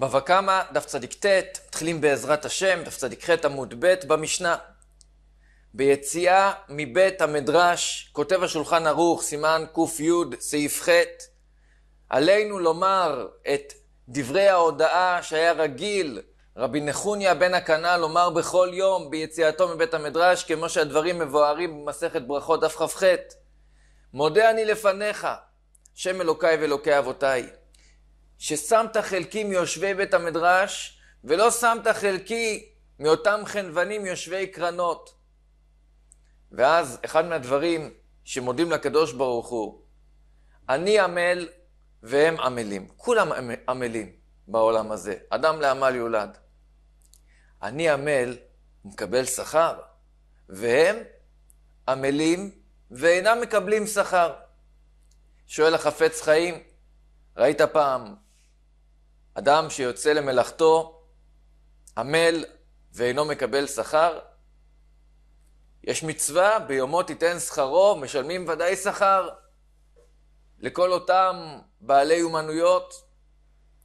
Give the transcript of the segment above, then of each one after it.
בבא קמא, דף ט', מתחילים בעזרת השם, דף ח', עמוד ב' במשנה. ביציאה מבית המדרש, כותב השולחן ערוך, סימן קי, סעיף ח', עלינו לומר את דברי ההודעה שהיה רגיל רבי נחוניה בן הקנה לומר בכל יום ביציאתו מבית המדרש, כמו שהדברים מבוארים במסכת ברכות דף כ"ח. מודה אני לפניך, שם אלוקיי ואלוקי אבותיי. ששמת חלקי מיושבי בית המדרש, ולא שמת חלקי מאותם חנוונים יושבי קרנות. ואז אחד מהדברים שמודים לקדוש ברוך הוא, אני עמל והם עמלים. כולם עמלים בעולם הזה. אדם לעמל יולד. אני עמל ומקבל שכר, והם עמלים ואינם מקבלים שכר. שואל החפץ חיים, ראית פעם אדם שיוצא למלאכתו, עמל ואינו מקבל שכר, יש מצווה, ביומו תיתן שכרו, משלמים ודאי שכר לכל אותם בעלי אומנויות.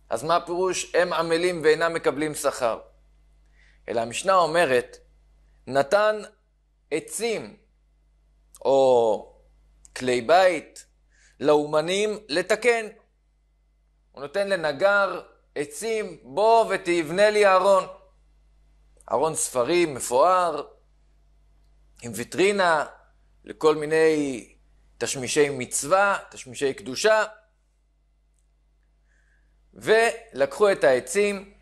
אז מה הפירוש? הם עמלים ואינם מקבלים שכר. אלא המשנה אומרת, נתן עצים או כלי בית לאומנים לתקן. הוא נותן לנגר עצים, בוא ותבנה לי ארון. ארון ספרים מפואר, עם ויטרינה לכל מיני תשמישי מצווה, תשמישי קדושה. ולקחו את העצים,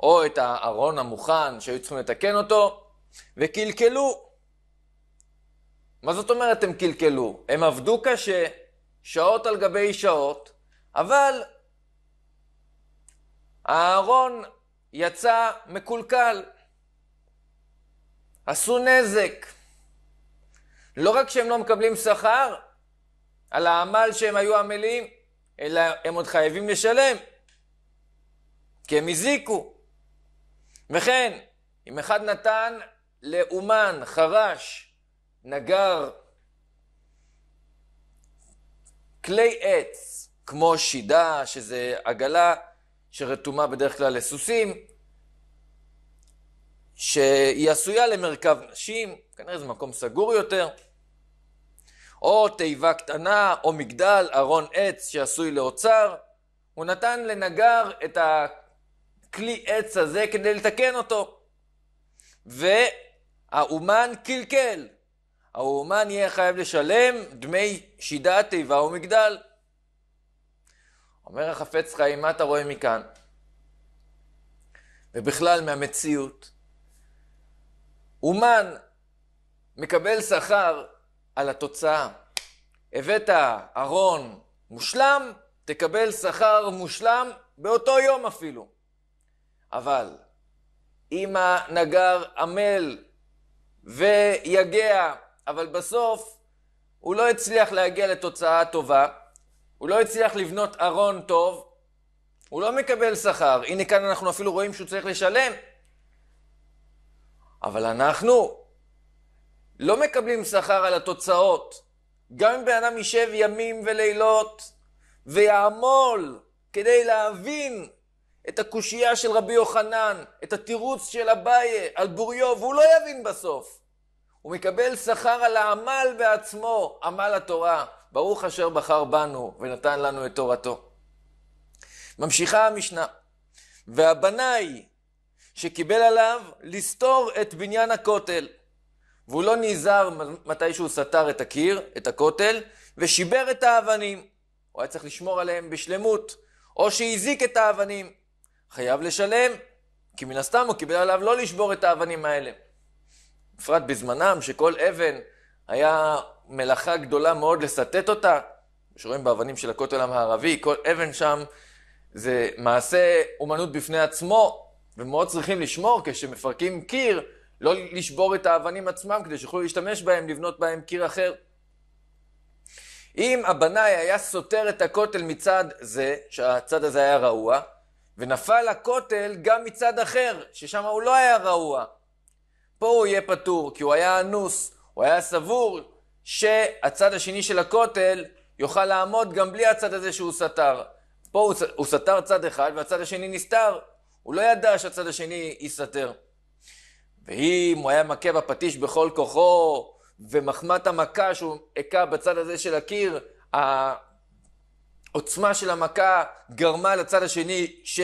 או את הארון המוכן שהיו צריכים לתקן אותו, וקלקלו. מה זאת אומרת הם קלקלו? הם עבדו קשה, שעות על גבי שעות, אבל הארון יצא מקולקל. עשו נזק. לא רק שהם לא מקבלים שכר על העמל שהם היו עמלים, אלא הם עוד חייבים לשלם, כי הם הזיקו. וכן, אם אחד נתן לאומן, חרש, נגר, כלי עץ, כמו שידה, שזה עגלה שרתומה בדרך כלל לסוסים, שהיא עשויה למרכב נשים, כנראה זה מקום סגור יותר, או תיבה קטנה, או מגדל, ארון עץ שעשוי לאוצר. הוא נתן לנגר את הכלי עץ הזה כדי לתקן אותו. והאומן קלקל. האומן יהיה חייב לשלם דמי שידה, תיבה ומגדל. אומר החפץ חיים, מה אתה רואה מכאן? ובכלל מהמציאות. אומן מקבל שכר על התוצאה. הבאת ארון מושלם, תקבל שכר מושלם באותו יום אפילו. אבל אם הנגר עמל ויגע, אבל בסוף הוא לא הצליח להגיע לתוצאה טובה, הוא לא הצליח לבנות ארון טוב, הוא לא מקבל שכר. הנה כאן אנחנו אפילו רואים שהוא צריך לשלם. אבל אנחנו לא מקבלים שכר על התוצאות. גם אם בן אדם יישב ימים ולילות ויעמול כדי להבין את הקושייה של רבי יוחנן, את התירוץ של אביי על בוריו, והוא לא יבין בסוף. הוא מקבל שכר על העמל בעצמו, עמל התורה. ברוך אשר בחר בנו ונתן לנו את תורתו. ממשיכה המשנה, והבנאי שקיבל עליו לסתור את בניין הכותל, והוא לא נזהר מתי שהוא סתר את הקיר, את הכותל, ושיבר את האבנים. הוא היה צריך לשמור עליהם בשלמות, או שהזיק את האבנים. חייב לשלם, כי מן הסתם הוא קיבל עליו לא לשבור את האבנים האלה. בפרט בזמנם, שכל אבן היה מלאכה גדולה מאוד לסטט אותה, שרואים באבנים של הכותל המערבי, כל אבן שם זה מעשה אומנות בפני עצמו, ומאוד צריכים לשמור כשמפרקים קיר, לא לשבור את האבנים עצמם כדי שיוכלו להשתמש בהם, לבנות בהם קיר אחר. אם הבנאי היה סותר את הכותל מצד זה, שהצד הזה היה רעוע, ונפל הכותל גם מצד אחר, ששם הוא לא היה רעוע, פה הוא יהיה פטור, כי הוא היה אנוס, הוא היה סבור שהצד השני של הכותל יוכל לעמוד גם בלי הצד הזה שהוא סתר. פה הוא, הוא סתר צד אחד והצד השני נסתר. הוא לא ידע שהצד השני ייסתר. ואם הוא היה מכה בפטיש בכל כוחו, ומחמת המכה שהוא הכה בצד הזה של הקיר, העוצמה של המכה גרמה לצד השני ש...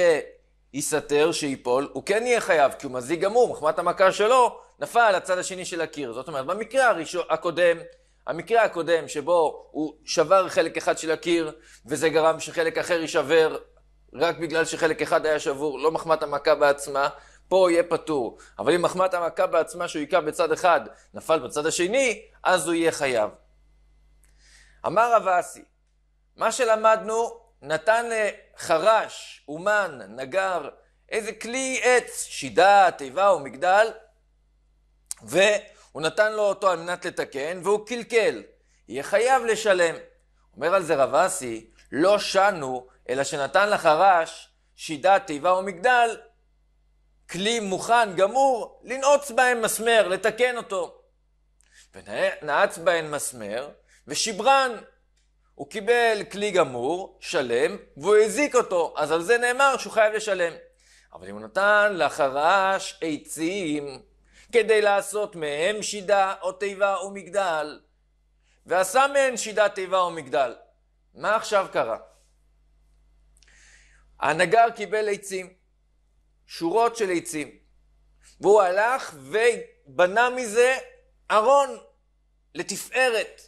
שייפול, הוא כן יהיה חייב, כי הוא מזיק גמור, מחמת המכה שלו, נפל לצד השני של הקיר. זאת אומרת, במקרה הראשון, הקודם, המקרה הקודם שבו הוא שבר חלק אחד של הקיר, וזה גרם שחלק אחר יישבר רק בגלל שחלק אחד היה שבור, לא מחמת המכה בעצמה, פה יהיה פטור. אבל אם מחמת המכה בעצמה שהוא היכה בצד אחד, נפל בצד השני, אז הוא יהיה חייב. אמר רב אסי, מה שלמדנו נתן לחרש, אומן, נגר, איזה כלי עץ, שידה, תיבה או מגדל, והוא נתן לו אותו על מנת לתקן, והוא קלקל. יהיה חייב לשלם. אומר על זה רב אסי, לא שנו, אלא שנתן לחרש, שידה, תיבה ומגדל, כלי מוכן, גמור, לנעוץ בהם מסמר, לתקן אותו. ונעץ בהם מסמר, ושיברן. הוא קיבל כלי גמור, שלם, והוא הזיק אותו, אז על זה נאמר שהוא חייב לשלם. אבל אם הוא נתן לחרש עצים, כדי לעשות מהם שידה או תיבה או מגדל, ועשה מהם שידה, תיבה או מגדל. מה עכשיו קרה? הנגר קיבל עצים, שורות של עצים, והוא הלך ובנה מזה ארון לתפארת.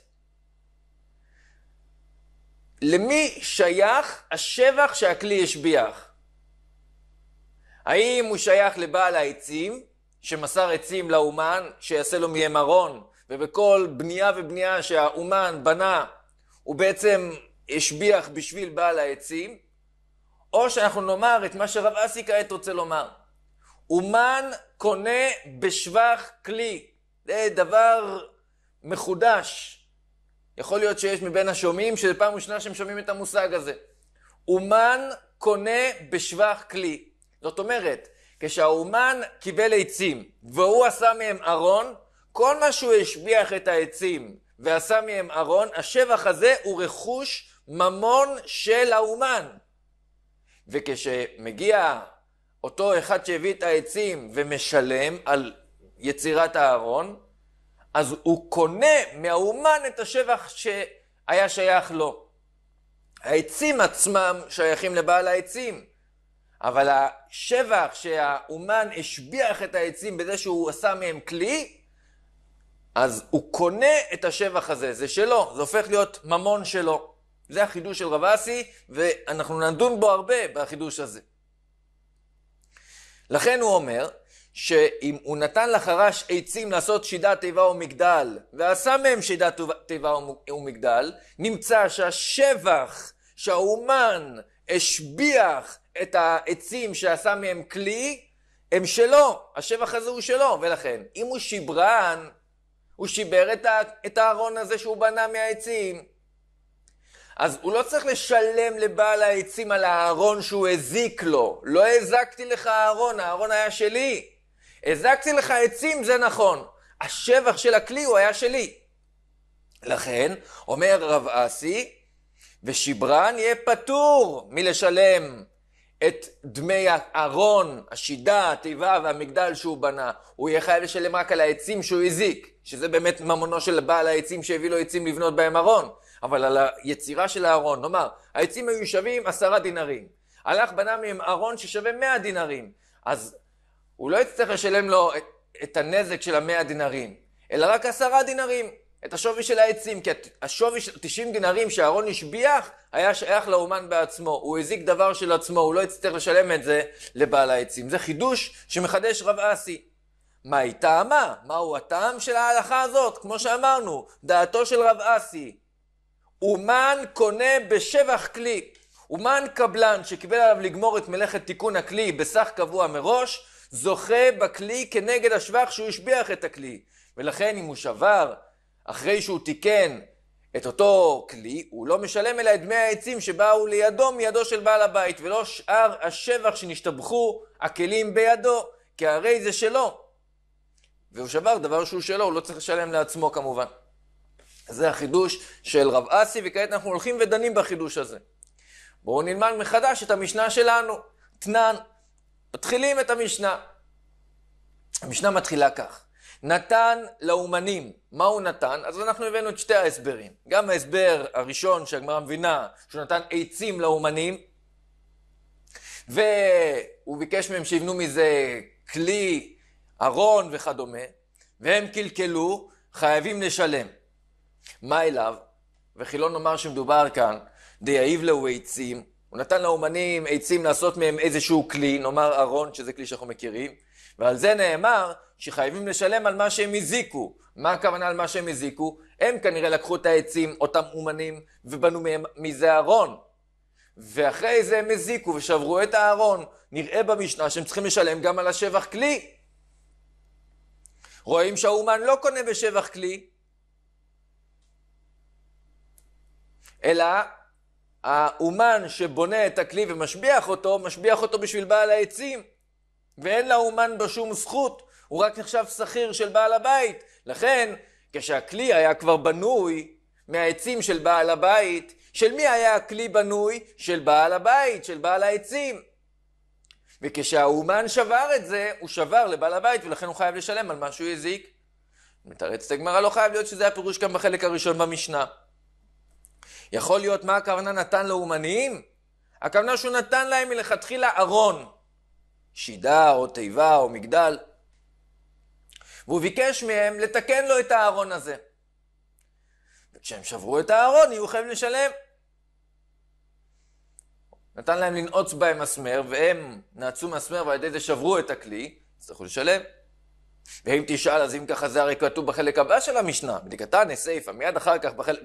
למי שייך השבח שהכלי השביח? האם הוא שייך לבעל העצים, שמסר עצים לאומן, שיעשה לו מהם ארון, ובכל בנייה ובנייה שהאומן בנה, הוא בעצם השביח בשביל בעל העצים, או שאנחנו נאמר את מה שרב אסי כעת רוצה לומר. אומן קונה בשבח כלי, זה דבר מחודש. יכול להיות שיש מבין השומעים שזו פעם ראשונה שהם שומעים את המושג הזה. אומן קונה בשבח כלי. זאת אומרת, כשהאומן קיבל עצים והוא עשה מהם ארון, כל מה שהוא השביח את העצים ועשה מהם ארון, השבח הזה הוא רכוש ממון של האומן. וכשמגיע אותו אחד שהביא את העצים ומשלם על יצירת הארון, אז הוא קונה מהאומן את השבח שהיה שייך לו. העצים עצמם שייכים לבעל העצים. אבל השבח שהאומן השביח את העצים בזה שהוא עשה מהם כלי, אז הוא קונה את השבח הזה, זה שלו, זה הופך להיות ממון שלו. זה החידוש של רב אסי, ואנחנו נדון בו הרבה בחידוש הזה. לכן הוא אומר, שאם הוא נתן לחרש עצים לעשות שידה, תיבה ומגדל, ועשה מהם שידה, תיבה ומגדל, נמצא שהשבח שהאומן השביח את העצים שעשה מהם כלי, הם שלו, השבח הזה הוא שלו, ולכן, אם הוא שיברן, הוא שיבר את, ה, את הארון הזה שהוא בנה מהעצים. אז הוא לא צריך לשלם לבעל העצים על הארון שהוא הזיק לו. לא הזקתי לך הארון, הארון היה שלי. הזקתי לך עצים, זה נכון. השבח של הכלי הוא היה שלי. לכן, אומר רב אסי, ושיברן יהיה פטור מלשלם את דמי הארון, השידה, התיבה והמגדל שהוא בנה. הוא יהיה חייב לשלם רק על העצים שהוא הזיק, שזה באמת ממונו של בעל העצים שהביא לו עצים לבנות בהם ארון. אבל על היצירה של הארון, נאמר, העצים היו שווים עשרה דינרים. הלך בנה מהם ארון ששווה מאה דינרים. אז הוא לא יצטרך לשלם לו את, את הנזק של המאה דינרים, אלא רק עשרה דינרים. את השווי של העצים, כי השווי של 90 דינרים שאהרון השביח היה שייך לאומן בעצמו. הוא הזיק דבר של עצמו, הוא לא יצטרך לשלם את זה לבעל העצים. זה חידוש שמחדש רב אסי. מה היא טעמה? מהו הטעם של ההלכה הזאת? כמו שאמרנו, דעתו של רב אסי. אומן קונה בשבח כלי. אומן קבלן שקיבל עליו לגמור את מלאכת תיקון הכלי בסך קבוע מראש, זוכה בכלי כנגד השבח שהוא השביח את הכלי. ולכן אם הוא שבר, אחרי שהוא תיקן את אותו כלי, הוא לא משלם אלא את דמי העצים שבאו לידו מידו של בעל הבית, ולא שאר השבח שנשתבחו הכלים בידו, כי הרי זה שלו. והוא שבר דבר שהוא שלו, הוא לא צריך לשלם לעצמו כמובן. זה החידוש של רב אסי, וכעת אנחנו הולכים ודנים בחידוש הזה. בואו נלמד מחדש את המשנה שלנו, תנן. מתחילים את המשנה. המשנה מתחילה כך. נתן לאומנים. מה הוא נתן? אז אנחנו הבאנו את שתי ההסברים. גם ההסבר הראשון שהגמרא מבינה, שהוא נתן עצים לאומנים, והוא ביקש מהם שיבנו מזה כלי, ארון וכדומה, והם קלקלו, חייבים לשלם. מה אליו? וכי לא נאמר שמדובר כאן, דייעיב לו עצים, הוא נתן לאומנים עצים לעשות מהם איזשהו כלי, נאמר ארון, שזה כלי שאנחנו מכירים, ועל זה נאמר, שחייבים לשלם על מה שהם הזיקו. מה הכוונה על מה שהם הזיקו? הם כנראה לקחו את העצים, אותם אומנים, ובנו מהם, מזה ארון. ואחרי זה הם הזיקו ושברו את הארון. נראה במשנה שהם צריכים לשלם גם על השבח כלי. רואים שהאומן לא קונה בשבח כלי, אלא האומן שבונה את הכלי ומשביח אותו, משביח אותו בשביל בעל העצים, ואין לאומן בשום זכות. הוא רק נחשב שכיר של בעל הבית. לכן, כשהכלי היה כבר בנוי מהעצים של בעל הבית, של מי היה הכלי בנוי? של בעל הבית, של בעל העצים. וכשהאומן שבר את זה, הוא שבר לבעל הבית, ולכן הוא חייב לשלם על מה שהוא הזיק. מתרצת הגמרא, לא חייב להיות שזה הפירוש כאן בחלק הראשון במשנה. יכול להיות מה הכוונה נתן לאומניים? הכוונה שהוא נתן להם מלכתחילה ארון. שידה או תיבה או מגדל. והוא ביקש מהם לתקן לו את הארון הזה. וכשהם שברו את הארון, יהיו חייבים לשלם. נתן להם לנעוץ בהם מסמר, והם נעצו מסמר ועל ידי זה שברו את הכלי, יצטרכו לשלם. ואם תשאל, אז אם ככה זה הרי כתוב בחלק הבא של המשנה, בדיקתנא סייפא, מיד אחר כך בחל...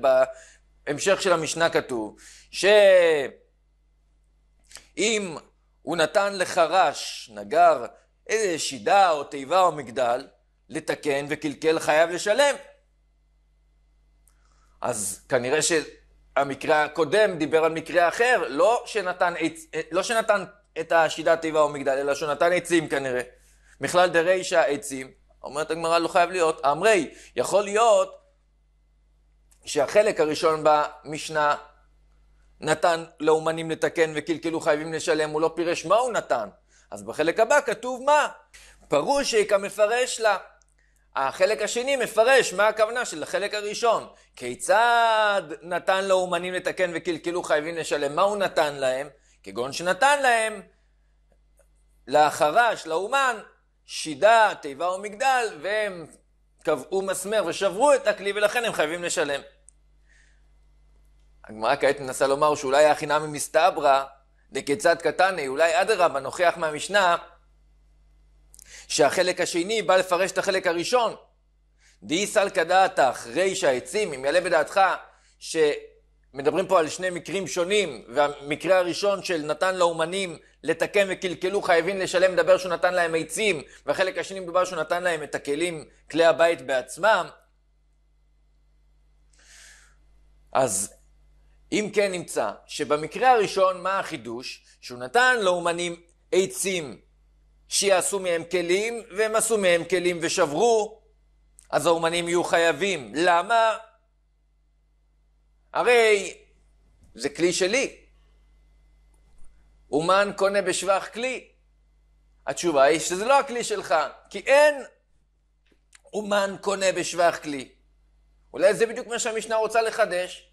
בהמשך של המשנה כתוב, שאם הוא נתן לחרש, נגר, איזה שידה או תיבה או מגדל, לתקן וקלקל חייב לשלם. אז כנראה שהמקרה הקודם דיבר על מקרה אחר, לא שנתן, עצ... לא שנתן את השידה תיבה או מגדל, אלא שנתן עצים כנראה. בכלל דרישה עצים, אומרת הגמרא לא חייב להיות, אמרי, יכול להיות שהחלק הראשון במשנה נתן לאומנים לתקן וקלקלו חייבים לשלם, הוא לא פירש מה הוא נתן. אז בחלק הבא כתוב מה? פרושי כמפרש לה. החלק השני מפרש מה הכוונה של החלק הראשון. כיצד נתן לאומנים לתקן וקלקלו חייבים לשלם? מה הוא נתן להם? כגון שנתן להם לחרש, לאומן, שידה, תיבה ומגדל, והם קבעו מסמר ושברו את הכלי ולכן הם חייבים לשלם. הגמרא כעת מנסה לומר שאולי החינם היא מסתברא, דכיצד קטני, אולי אדרבה נוכיח מהמשנה שהחלק השני בא לפרש את החלק הראשון. דאי סלקא דעתך, ריש העצים, אם יעלה בדעתך שמדברים פה על שני מקרים שונים, והמקרה הראשון של נתן לאומנים לתקן וקלקלו חייבים לשלם מדבר שהוא נתן להם עצים, והחלק השני מדובר שהוא נתן להם את הכלים, כלי הבית בעצמם. אז אם כן נמצא שבמקרה הראשון מה החידוש? שהוא נתן לאומנים עצים שיעשו מהם כלים, והם עשו מהם כלים ושברו, אז האומנים יהיו חייבים. למה? הרי זה כלי שלי. אומן קונה בשבח כלי. התשובה היא שזה לא הכלי שלך, כי אין אומן קונה בשבח כלי. אולי זה בדיוק מה שהמשנה רוצה לחדש.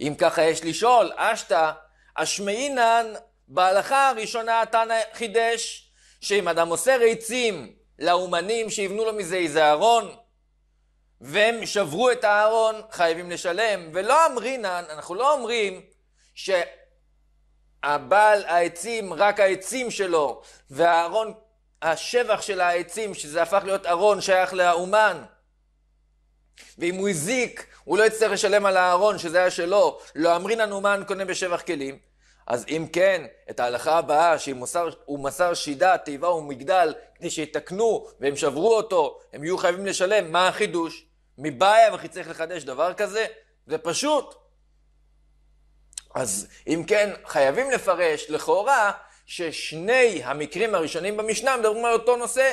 אם ככה יש לשאול, אשתא, אשמעינן בהלכה הראשונה התנא חידש שאם אדם מוסר עצים לאומנים שיבנו לו מזה איזה ארון והם שברו את הארון חייבים לשלם ולא אמרינן אנחנו לא אומרים שהבעל העצים רק העצים שלו והארון השבח של העצים שזה הפך להיות ארון שייך לאומן ואם הוא הזיק הוא לא יצטרך לשלם על הארון שזה היה שלו לא אמרינן אומן קונה בשבח כלים אז אם כן, את ההלכה הבאה, שהוא מסר, מסר שידה, תיבה ומגדל, כדי שיתקנו, והם שברו אותו, הם יהיו חייבים לשלם, מה החידוש? מבעיה וכי צריך לחדש דבר כזה? זה פשוט. אז אם כן, חייבים לפרש, לכאורה, ששני המקרים הראשונים במשנה מדברים על אותו נושא,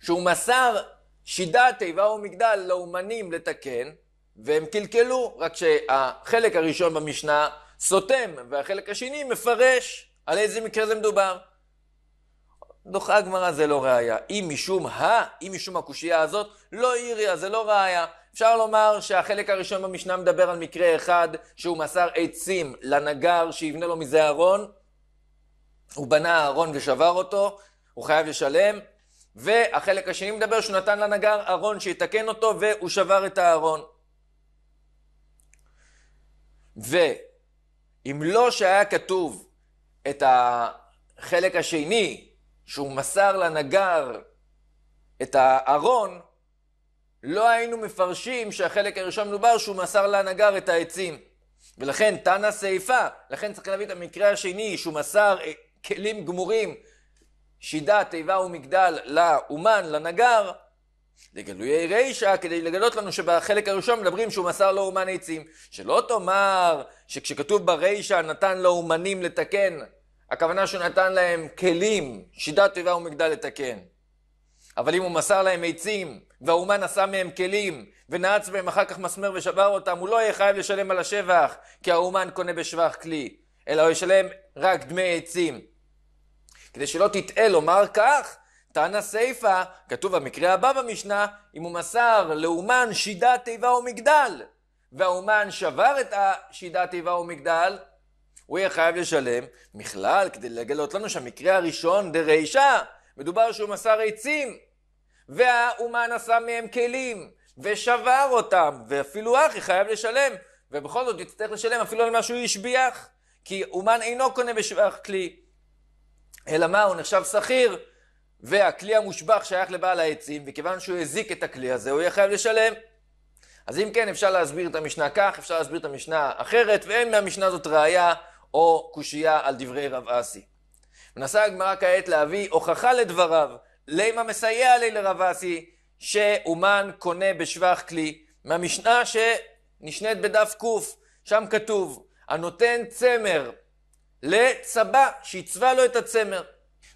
שהוא מסר שידה, תיבה ומגדל לאומנים לתקן, והם קלקלו, רק שהחלק הראשון במשנה סותם, והחלק השני מפרש על איזה מקרה זה מדובר. דוחה הגמרא זה לא ראייה. אם משום ה, אם משום הקושייה הזאת, לא איריה, זה לא ראייה. אפשר לומר שהחלק הראשון במשנה מדבר על מקרה אחד שהוא מסר עצים לנגר שיבנה לו מזה ארון, הוא בנה ארון ושבר אותו, הוא חייב לשלם, והחלק השני מדבר שהוא נתן לנגר ארון שיתקן אותו והוא שבר את הארון. ו... אם לא שהיה כתוב את החלק השני, שהוא מסר לנגר את הארון, לא היינו מפרשים שהחלק הראשון מדובר שהוא מסר לנגר את העצים. ולכן תנא סעיפה, לכן צריך להביא את המקרה השני שהוא מסר אה, כלים גמורים, שידה, תיבה ומגדל לאומן, לנגר, לגלויי רישא, כדי לגלות לנו שבחלק הראשון מדברים שהוא מסר לו לא אומן עצים. שלא תאמר שכשכתוב ברישא נתן לו אומנים לתקן, הכוונה שהוא נתן להם כלים, שידת תיבה ומגדל לתקן. אבל אם הוא מסר להם עצים, והאומן עשה מהם כלים, ונעץ בהם אחר כך מסמר ושבר אותם, הוא לא יהיה חייב לשלם על השבח, כי האומן קונה בשבח כלי, אלא הוא ישלם רק דמי עצים. כדי שלא תטעה לומר כך, תנא סיפא, כתוב במקרה הבא במשנה, אם הוא מסר לאומן שידה, תיבה ומגדל, והאומן שבר את השידה, תיבה ומגדל, הוא יהיה חייב לשלם. מכלל כדי לגלות לנו שהמקרה הראשון דרישה, מדובר שהוא מסר עצים, והאומן עשה מהם כלים, ושבר אותם, ואפילו אחי חייב לשלם, ובכל זאת יצטרך לשלם אפילו על מה שהוא השביח, כי אומן אינו קונה בשבח כלי, אלא מה, הוא נחשב שכיר. והכלי המושבח שייך לבעל העצים, וכיוון שהוא הזיק את הכלי הזה, הוא יהיה חייב לשלם. אז אם כן, אפשר להסביר את המשנה כך, אפשר להסביר את המשנה אחרת, ואין מהמשנה הזאת ראייה או קושייה על דברי רב אסי. מנסה הגמרא כעת להביא הוכחה לדבריו, לימה מסייע לי לרב אסי, שאומן קונה בשבח כלי, מהמשנה שנשנית בדף ק, שם כתוב, הנותן צמר לצבא, שיצבע לו את הצמר.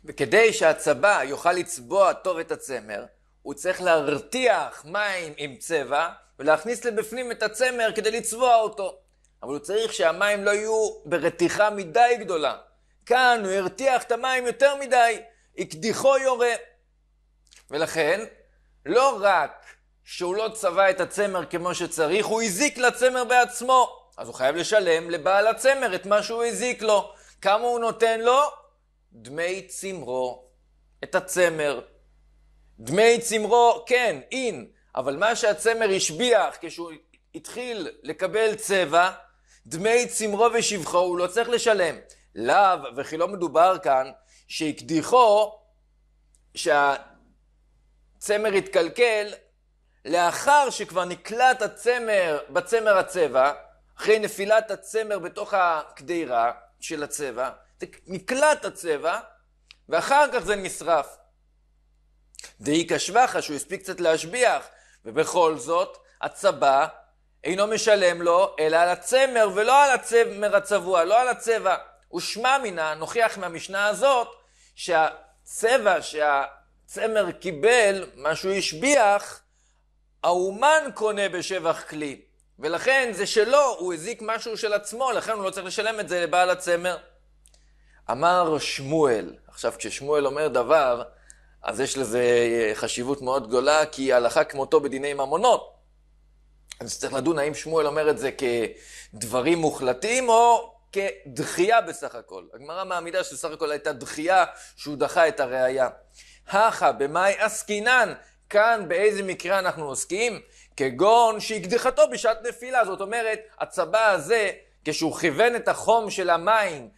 וכדי שהצבע יוכל לצבוע טוב את הצמר, הוא צריך להרתיח מים עם צבע ולהכניס לבפנים את הצמר כדי לצבוע אותו. אבל הוא צריך שהמים לא יהיו ברתיחה מדי גדולה. כאן הוא הרתיח את המים יותר מדי, הקדיחו יורה. ולכן, לא רק שהוא לא צבע את הצמר כמו שצריך, הוא הזיק לצמר בעצמו. אז הוא חייב לשלם לבעל הצמר את מה שהוא הזיק לו. כמה הוא נותן לו? דמי צמרו, את הצמר. דמי צמרו, כן, אין, אבל מה שהצמר השביח כשהוא התחיל לקבל צבע, דמי צמרו ושבחו הוא לא צריך לשלם. לאו, וכי לא מדובר כאן, שהקדיחו, שהצמר התקלקל, לאחר שכבר נקלט הצמר בצמר הצבע, אחרי נפילת הצמר בתוך הקדירה של הצבע, נקלט הצבע, ואחר כך זה נשרף. דאי קשבחה, שהוא הספיק קצת להשביח, ובכל זאת, הצבא אינו משלם לו, אלא על הצמר, ולא על הצמר הצבוע, לא על הצבע. ושמע מינה, נוכיח מהמשנה הזאת, שהצבע שהצמר קיבל, מה שהוא השביח, האומן קונה בשבח כלי. ולכן זה שלו, הוא הזיק משהו של עצמו, לכן הוא לא צריך לשלם את זה לבעל הצמר. אמר שמואל. עכשיו, כששמואל אומר דבר, אז יש לזה אה, חשיבות מאוד גדולה, כי הלכה כמותו בדיני ממונות. אז צריך לדון האם שמואל אומר את זה כדברים מוחלטים, או כדחייה בסך הכל. הגמרא מעמידה שבסך הכל הייתה דחייה שהוא דחה את הראייה. הכה, במאי עסקינן, כאן באיזה מקרה אנחנו עוסקים? כגון שהקדיחתו בשעת נפילה. זאת אומרת, הצבא הזה כשהוא כיוון את החום של המים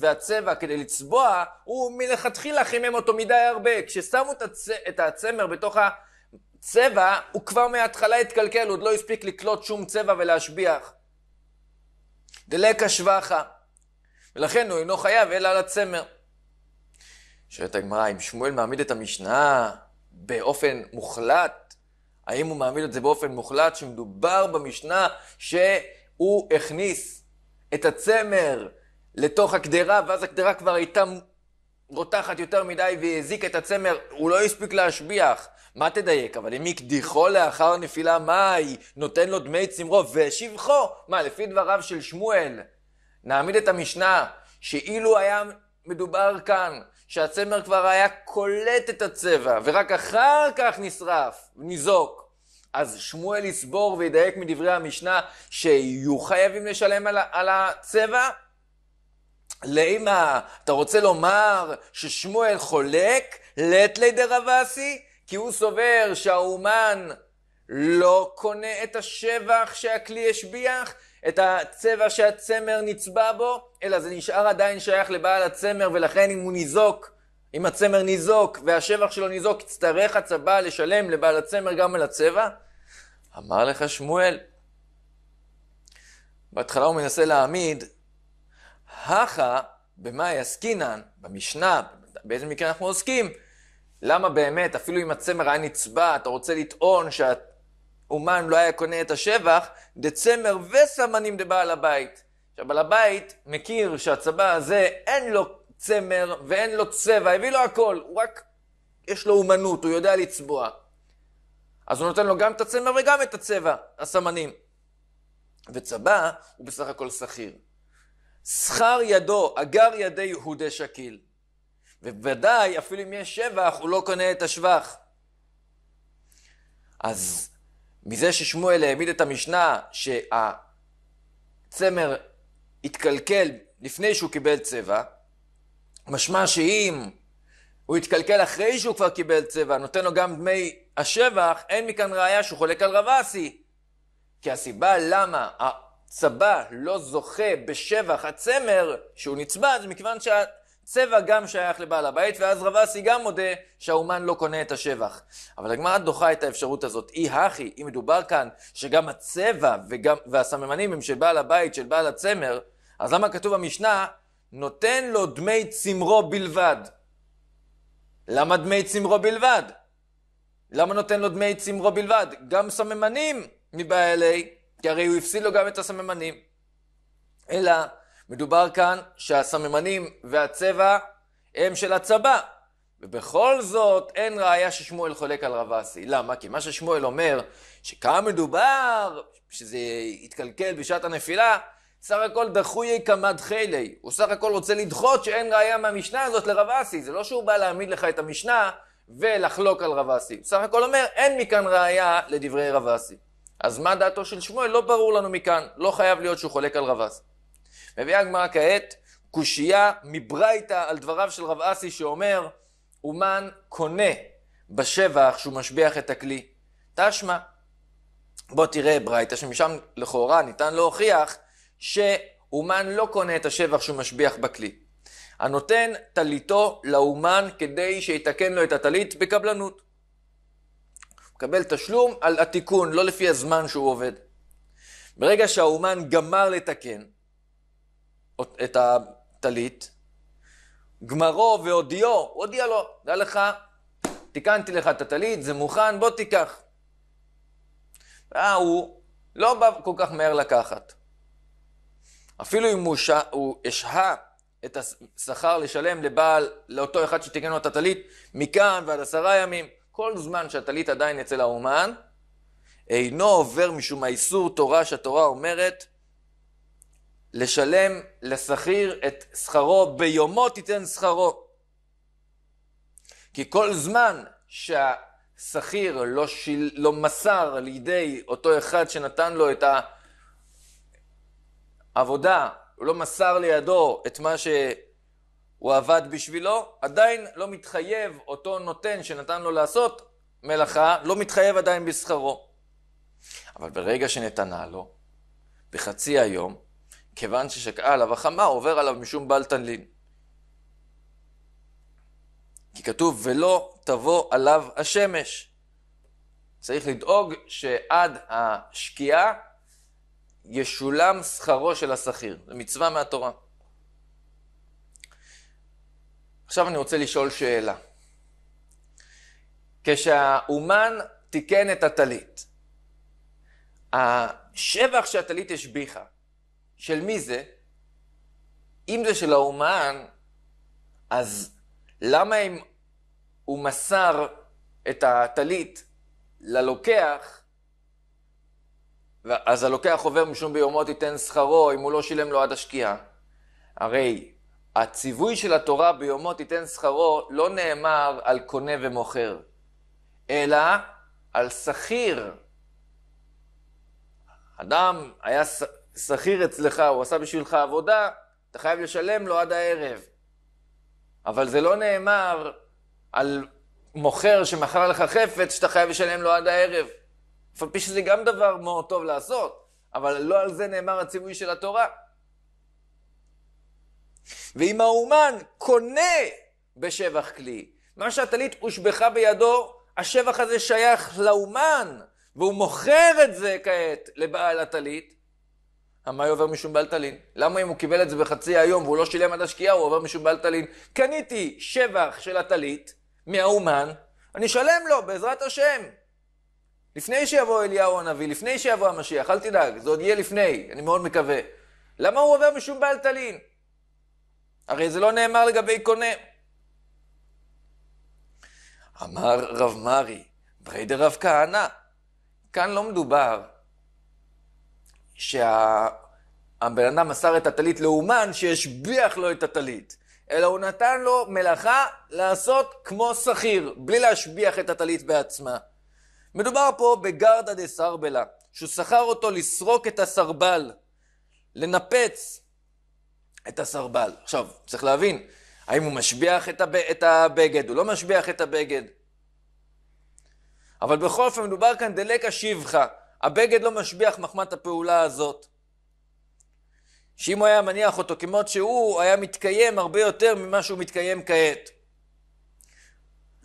והצבע כדי לצבוע, הוא מלכתחילה חימם אותו מדי הרבה. כששמו את, הצ... את הצמר בתוך הצבע, הוא כבר מההתחלה התקלקל, הוא עוד לא הספיק לקלוט שום צבע ולהשביח. דלקה שבחה, ולכן הוא אינו חייב אלא על הצמר. שואלת הגמרא, אם שמואל מעמיד את המשנה באופן מוחלט, האם הוא מעמיד את זה באופן מוחלט, שמדובר במשנה שהוא הכניס את הצמר לתוך הקדרה, ואז הקדרה כבר הייתה רותחת יותר מדי והיא הזיקה את הצמר, הוא לא הספיק להשביח. מה תדייק? אבל אם יקדיחו לאחר נפילה, מהי? נותן לו דמי צמרו ושבחו. מה, לפי דבריו של שמואל, נעמיד את המשנה, שאילו היה מדובר כאן, שהצמר כבר היה קולט את הצבע, ורק אחר כך נשרף, ניזוק, אז שמואל יסבור וידייק מדברי המשנה שיהיו חייבים לשלם על, על הצבע? לימה, אתה רוצה לומר ששמואל חולק לטלי דרבסי? כי הוא סובר שהאומן לא קונה את השבח שהכלי השביח, את הצבע שהצמר נצבע בו, אלא זה נשאר עדיין שייך לבעל הצמר, ולכן אם הוא ניזוק, אם הצמר ניזוק והשבח שלו ניזוק, יצטרך הצבא לשלם לבעל הצמר גם על הצבע? אמר לך שמואל. בהתחלה הוא מנסה להעמיד, הכה במה יעסקינן, במשנה, באיזה מקרה אנחנו עוסקים? למה באמת, אפילו אם הצמר היה נצבע, אתה רוצה לטעון שהאומן לא היה קונה את השבח, דצמר וסמנים דבעל הבית. עכשיו, בעל הבית מכיר שהצבא הזה אין לו צמר ואין לו צבע, הביא לו הכל, הוא רק, יש לו אומנות, הוא יודע לצבוע. אז הוא נותן לו גם את הצמר וגם את הצבע, הסמנים. וצבע הוא בסך הכל שכיר. שכר ידו, אגר ידי יהודי שקיל. ובוודאי, אפילו אם יש שבח, הוא לא קונה את השבח. אז מזה ששמואל העמיד את המשנה שהצמר התקלקל לפני שהוא קיבל צבע, משמע שאם הוא התקלקל אחרי שהוא כבר קיבל צבע, נותן לו גם דמי השבח, אין מכאן ראיה שהוא חולק על רב אסי. כי הסיבה למה הצבא לא זוכה בשבח הצמר שהוא נצבע, זה מכיוון שהצבע גם שייך לבעל הבית, ואז רב אסי גם מודה שהאומן לא קונה את השבח. אבל הגמרא דוחה את האפשרות הזאת. אי הכי, אם מדובר כאן שגם הצבע וגם, והסממנים הם של בעל הבית, של בעל הצמר, אז למה כתוב במשנה, נותן לו דמי צמרו בלבד? למה דמי צמרו בלבד? למה נותן לו דמי צמרו בלבד? גם סממנים מבעלי, כי הרי הוא הפסיד לו גם את הסממנים. אלא, מדובר כאן שהסממנים והצבע הם של הצבא. ובכל זאת, אין ראיה ששמואל חולק על רב אסי. למה? כי מה ששמואל אומר, שכמה מדובר, שזה יתקלקל בשעת הנפילה, סך הכל דחויי קמד חילי. הוא סך הכל רוצה לדחות שאין ראייה מהמשנה הזאת לרב אסי. זה לא שהוא בא להעמיד לך את המשנה ולחלוק על רב אסי. הוא סך הכל אומר, אין מכאן ראייה לדברי רב אסי. אז מה דעתו של שמואל? לא ברור לנו מכאן. לא חייב להיות שהוא חולק על רב אסי. מביאה הגמרא כעת קושייה מברייתא על דבריו של רב אסי שאומר, אומן קונה בשבח שהוא משביח את הכלי. תשמע. בוא תראה ברייתא שמשם לכאורה ניתן להוכיח שאומן לא קונה את השבח שהוא משביח בכלי. הנותן טליתו לאומן כדי שיתקן לו את הטלית בקבלנות. מקבל תשלום על התיקון, לא לפי הזמן שהוא עובד. ברגע שהאומן גמר לתקן את הטלית, גמרו והודיעו, הוא הודיע לו, דע לך, תיקנתי לך את הטלית, זה מוכן, בוא תיקח. וההוא אה, לא בא כל כך מהר לקחת. אפילו אם הוא, ש... הוא השהה את השכר לשלם לבעל, לאותו אחד שתיקן לו את הטלית, מכאן ועד עשרה ימים, כל זמן שהטלית עדיין אצל האומן, אינו עובר משום האיסור תורה שהתורה אומרת לשלם לשכיר את שכרו, ביומו תיתן שכרו. כי כל זמן שהשכיר לא, לא מסר לידי אותו אחד שנתן לו את ה... עבודה, הוא לא מסר לידו את מה שהוא עבד בשבילו, עדיין לא מתחייב אותו נותן שנתן לו לעשות מלאכה, לא מתחייב עדיין בשכרו. אבל ברגע שנתנה לו, בחצי היום, כיוון ששקעה עליו החמה, עובר עליו משום בעל תנלין. כי כתוב, ולא תבוא עליו השמש. צריך לדאוג שעד השקיעה ישולם שכרו של השכיר. זה מצווה מהתורה. עכשיו אני רוצה לשאול שאלה. כשהאומן תיקן את הטלית, השבח שהטלית השביחה, של מי זה? אם זה של האומן, אז למה אם הוא מסר את הטלית ללוקח, אז הלוקח עובר משום ביומו תיתן שכרו, אם הוא לא שילם לו עד השקיעה. הרי הציווי של התורה ביומו תיתן שכרו לא נאמר על קונה ומוכר, אלא על שכיר. אדם היה שכיר אצלך, הוא עשה בשבילך עבודה, אתה חייב לשלם לו עד הערב. אבל זה לא נאמר על מוכר שמכר לך חפץ שאתה חייב לשלם לו עד הערב. אף על פי שזה גם דבר מאוד טוב לעשות, אבל לא על זה נאמר הציווי של התורה. ואם האומן קונה בשבח כלי, מה שהטלית הושבחה בידו, השבח הזה שייך לאומן, והוא מוכר את זה כעת לבעל הטלית, המאי עובר משום בעל טלין. למה אם הוא קיבל את זה בחצי היום והוא לא שילם עד השקיעה, הוא עובר משום בעל טלין? קניתי שבח של הטלית מהאומן, אני אשלם לו בעזרת השם. לפני שיבוא אליהו הנביא, לפני שיבוא המשיח, אל תדאג, זה עוד יהיה לפני, אני מאוד מקווה. למה הוא עובר משום בעל תלין? הרי זה לא נאמר לגבי קונה. אמר רב מרי, ברי דרב כהנא, כאן לא מדובר שהבן אדם מסר את הטלית לאומן שהשביח לו את הטלית, אלא הוא נתן לו מלאכה לעשות כמו שכיר, בלי להשביח את הטלית בעצמה. מדובר פה בגרדה דה סרבלה, שהוא שכר אותו לסרוק את הסרבל, לנפץ את הסרבל. עכשיו, צריך להבין, האם הוא משביח את, הב... את הבגד, הוא לא משביח את הבגד. אבל בכל אופן מדובר כאן דלקה שבחה, הבגד לא משביח מחמת הפעולה הזאת. שאם הוא היה מניח אותו כמות שהוא, היה מתקיים הרבה יותר ממה שהוא מתקיים כעת.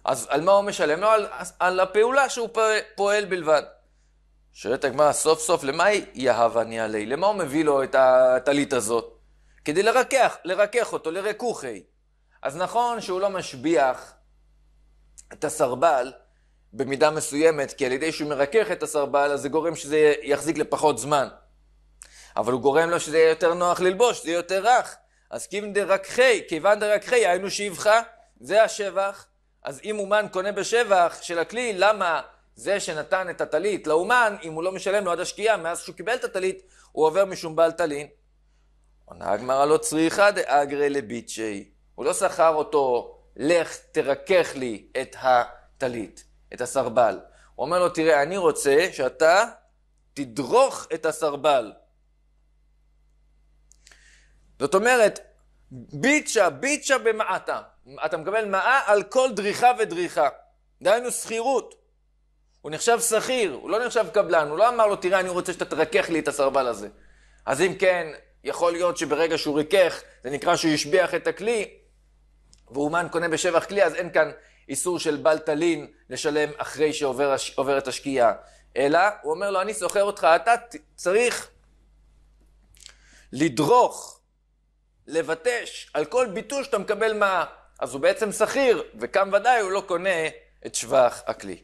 אז על מה הוא משלם לא, על, על הפעולה שהוא פועל בלבד. שואלת הגמרא, סוף סוף, למה היא יהבני עלי? למה הוא מביא לו את הטלית הזאת? כדי לרכך, לרכך אותו, לרכוכי. אז נכון שהוא לא משביח את הסרבל במידה מסוימת, כי על ידי שהוא מרכך את הסרבל, אז זה גורם שזה יחזיק לפחות זמן. אבל הוא גורם לו שזה יהיה יותר נוח ללבוש, זה יהיה יותר רך. אז כיוון דרככי, כיוון דרככי, היינו שבחה, זה השבח, אז אם אומן קונה בשבח של הכלי, למה זה שנתן את הטלית לאומן, אם הוא לא משלם לו עד השקיעה, מאז שהוא קיבל את הטלית, הוא עובר משום בעל טלין? עונה הגמרא לא צריכה דאגרי לביצ'י. הוא לא שכר אותו, לך תרכך לי את הטלית, את הסרבל. הוא אומר לו, תראה, אני רוצה שאתה תדרוך את הסרבל. זאת אומרת, ביצ'ה, ביצ'ה במעטה. אתה מקבל מעה על כל דריכה ודריכה. דהיינו שכירות. הוא נחשב שכיר, הוא לא נחשב קבלן, הוא לא אמר לו, תראה, אני רוצה שאתה תרכך לי את הסרבל הזה. אז אם כן, יכול להיות שברגע שהוא ריכך, זה נקרא שהוא השביח את הכלי, ואומן קונה בשבח כלי, אז אין כאן איסור של בלטלין לשלם אחרי שעוברת שעובר, השקיעה. אלא, הוא אומר לו, אני סוחר אותך, אתה צריך לדרוך, לבטש, על כל ביטוי שאתה מקבל מה... אז הוא בעצם שכיר, וכאן ודאי הוא לא קונה את שבח הכלי.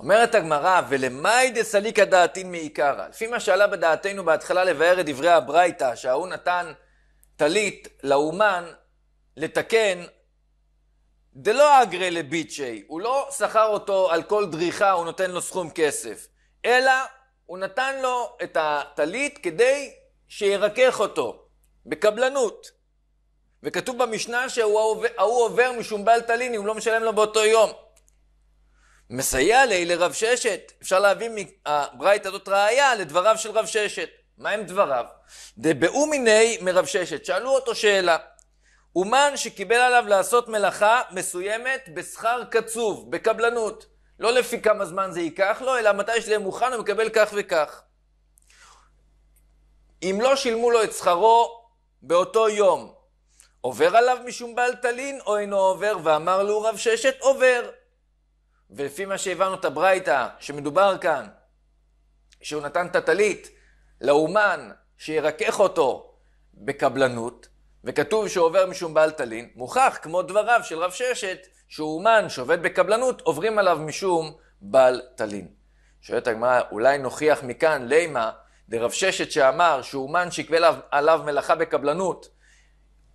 אומרת הגמרא, ולמאי דסליקא דעתין מעיקרא. לפי מה שעלה בדעתנו בהתחלה לבאר את דברי הברייתא, שההוא נתן טלית לאומן לתקן, דלא אגרי לביצ'י, הוא לא שכר אותו על כל דריכה, הוא נותן לו סכום כסף, אלא הוא נתן לו את הטלית כדי שירכך אותו, בקבלנות. וכתוב במשנה שההוא עובר משום בעל טלין, אם לא משלם לו באותו יום. מסייע לי לרב ששת, אפשר להביא מהברייתא הזאת ראייה לדבריו של רב ששת. מה הם דבריו? דבאו מיני מרב ששת, שאלו אותו שאלה. אומן שקיבל עליו לעשות מלאכה מסוימת בשכר קצוב, בקבלנות. לא לפי כמה זמן זה ייקח לו, אלא מתי שזה מוכן הוא מקבל כך וכך. אם לא שילמו לו את שכרו באותו יום, עובר עליו משום בעל תלין, או אינו עובר? ואמר לו רב ששת, עובר. ולפי מה שהבנו את הברייתא, שמדובר כאן, שהוא נתן את הטלית לאומן שירכך אותו בקבלנות, וכתוב שהוא עובר משום בעל תלין, מוכח, כמו דבריו של רב ששת, שהוא אומן שעובד בקבלנות, עוברים עליו משום בעל תלין. שואלת הגמרא, אולי נוכיח מכאן לימה דרב ששת שאמר שהוא אומן שיקבל עליו מלאכה בקבלנות,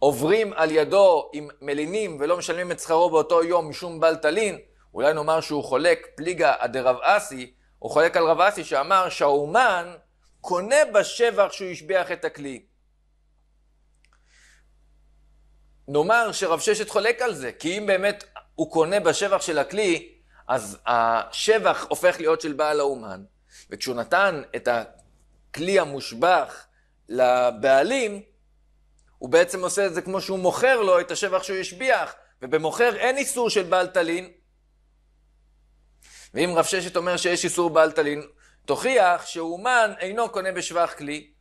עוברים על ידו עם מלינים ולא משלמים את שכרו באותו יום משום בל תלין, אולי נאמר שהוא חולק פליגה דרב אסי, הוא חולק על רב אסי שאמר שהאומן קונה בשבח שהוא השביח את הכלי. נאמר שרב ששת חולק על זה, כי אם באמת הוא קונה בשבח של הכלי, אז השבח הופך להיות של בעל האומן. וכשהוא נתן את הכלי המושבח לבעלים, הוא בעצם עושה את זה כמו שהוא מוכר לו את השבח שהוא השביח, ובמוכר אין איסור של בעל טלין. ואם רב ששת אומר שיש איסור בעל טלין, תוכיח שאומן אינו קונה בשבח כלי,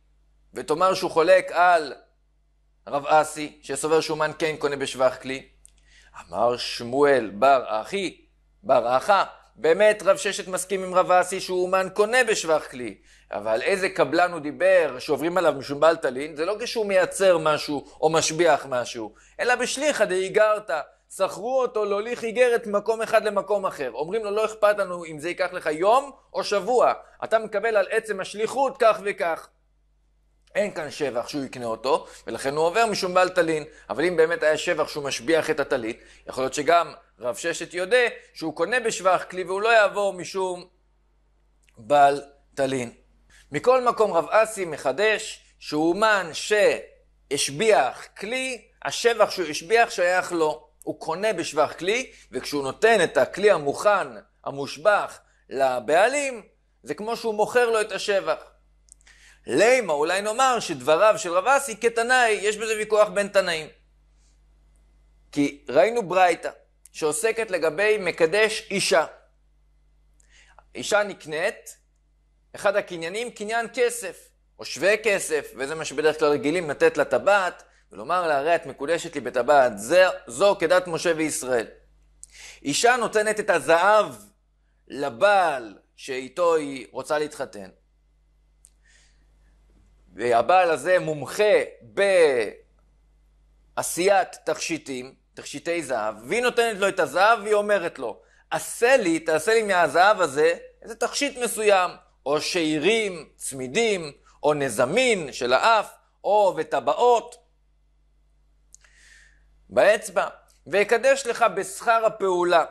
ותאמר שהוא חולק על רב אסי, שסובר שאומן כן קונה בשבח כלי. אמר שמואל בר אחי, בר אחא, באמת רב ששת מסכים עם רב אסי שהוא אומן קונה בשבח כלי. אבל איזה קבלן הוא דיבר, שעוברים עליו משום בעל תלין, זה לא כשהוא מייצר משהו או משביח משהו, אלא בשליחא דאיגרתא. שכרו אותו להוליך איגרת ממקום אחד למקום אחר. אומרים לו, לא אכפת לנו אם זה ייקח לך יום או שבוע. אתה מקבל על עצם השליחות כך וכך. אין כאן שבח שהוא יקנה אותו, ולכן הוא עובר משום בעל תלין. אבל אם באמת היה שבח שהוא משביח את הטלית, יכול להיות שגם רב ששת יודה שהוא קונה בשבח כלי והוא לא יעבור משום בעל תלין. מכל מקום רב אסי מחדש שהוא שהשביח כלי, השבח שהוא השביח שייך לו. הוא קונה בשבח כלי, וכשהוא נותן את הכלי המוכן, המושבח, לבעלים, זה כמו שהוא מוכר לו את השבח. לימה, אולי נאמר שדבריו של רב אסי כתנאי, יש בזה ויכוח בין תנאים. כי ראינו ברייתא, שעוסקת לגבי מקדש אישה. אישה נקנית, אחד הקניינים, קניין כסף, או שווה כסף, וזה מה שבדרך כלל רגילים לתת לטבעת, ולומר לה, הרי את מקודשת לי בטבעת זו, זו כדת משה וישראל. אישה נותנת את הזהב לבעל שאיתו היא רוצה להתחתן. והבעל הזה מומחה בעשיית תכשיטים, תכשיטי זהב, והיא נותנת לו את הזהב והיא אומרת לו, עשה לי, תעשה לי מהזהב הזה איזה תכשיט מסוים. או שאירים צמידים, או נזמין של האף, או וטבעות באצבע, ואקדש לך בשכר הפעולה.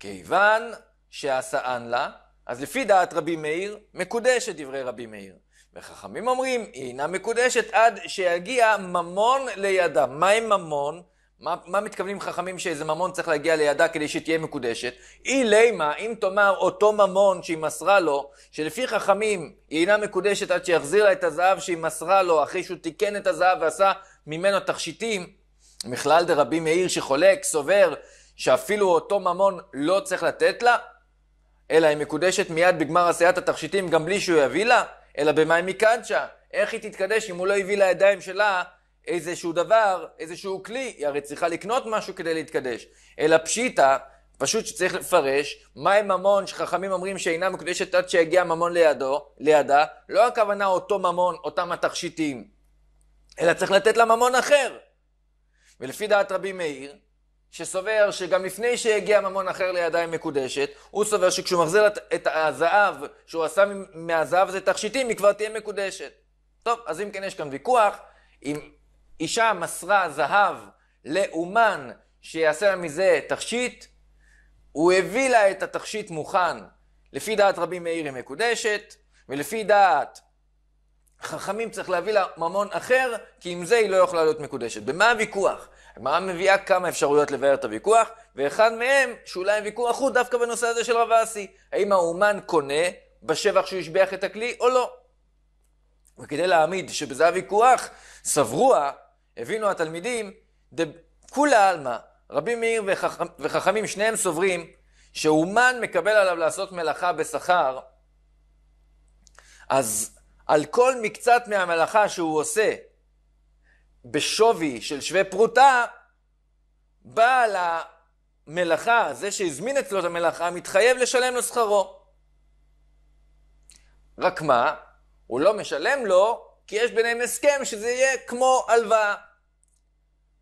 כיוון שעשאן לה, אז לפי דעת רבי מאיר, מקודשת דברי רבי מאיר. וחכמים אומרים, היא אינה מקודשת עד שיגיע ממון לידה. מה עם ממון? מה, מה מתכוונים חכמים שאיזה ממון צריך להגיע לידה כדי שתהיה מקודשת? אי לימה, אם תאמר אותו ממון שהיא מסרה לו, שלפי חכמים היא אינה מקודשת עד שיחזיר לה את הזהב שהיא מסרה לו, אחרי שהוא תיקן את הזהב ועשה ממנו תכשיטים, מכלל דרבי מאיר שחולק, סובר, שאפילו אותו ממון לא צריך לתת לה, אלא היא מקודשת מיד בגמר עשיית התכשיטים גם בלי שהוא יביא לה, אלא במאי מקדשה. איך היא תתקדש אם הוא לא הביא לידיים שלה איזשהו דבר, איזשהו כלי, היא הרי צריכה לקנות משהו כדי להתקדש. אלא פשיטא, פשוט שצריך לפרש, מה עם ממון שחכמים אומרים שאינה מקודשת עד שיגיע ממון לידו, לידה, לא הכוונה אותו ממון, אותם התכשיטים, אלא צריך לתת לה ממון אחר. ולפי דעת רבי מאיר, שסובר שגם לפני שהגיע ממון אחר לידיים מקודשת, הוא סובר שכשהוא מחזיר את הזהב שהוא עשה מהזהב זה תכשיטים, היא כבר תהיה מקודשת. טוב, אז אם כן יש כאן ויכוח, אם אישה מסרה זהב לאומן שיעשה מזה תכשיט, הוא הביא לה את התכשיט מוכן. לפי דעת רבי מאיר היא מקודשת, ולפי דעת חכמים צריך להביא לה ממון אחר, כי עם זה היא לא יכולה להיות מקודשת. במה הוויכוח? הגמרא מביאה כמה אפשרויות לבאר את הוויכוח, ואחד מהם, שאולי הוויכוח הוא דווקא בנושא הזה של רב אסי. האם האומן קונה בשבח שהוא השביח את הכלי או לא? וכדי להעמיד שבזה הוויכוח, סברוה הבינו התלמידים, כולה עלמא, רבי מאיר וחכ... וחכמים שניהם סוברים שאומן מקבל עליו לעשות מלאכה בשכר, אז על כל מקצת מהמלאכה שהוא עושה בשווי של שווה פרוטה, בעל המלאכה, זה שהזמין אצלו את המלאכה, מתחייב לשלם לו שכרו. רק מה, הוא לא משלם לו, כי יש ביניהם הסכם שזה יהיה כמו הלוואה.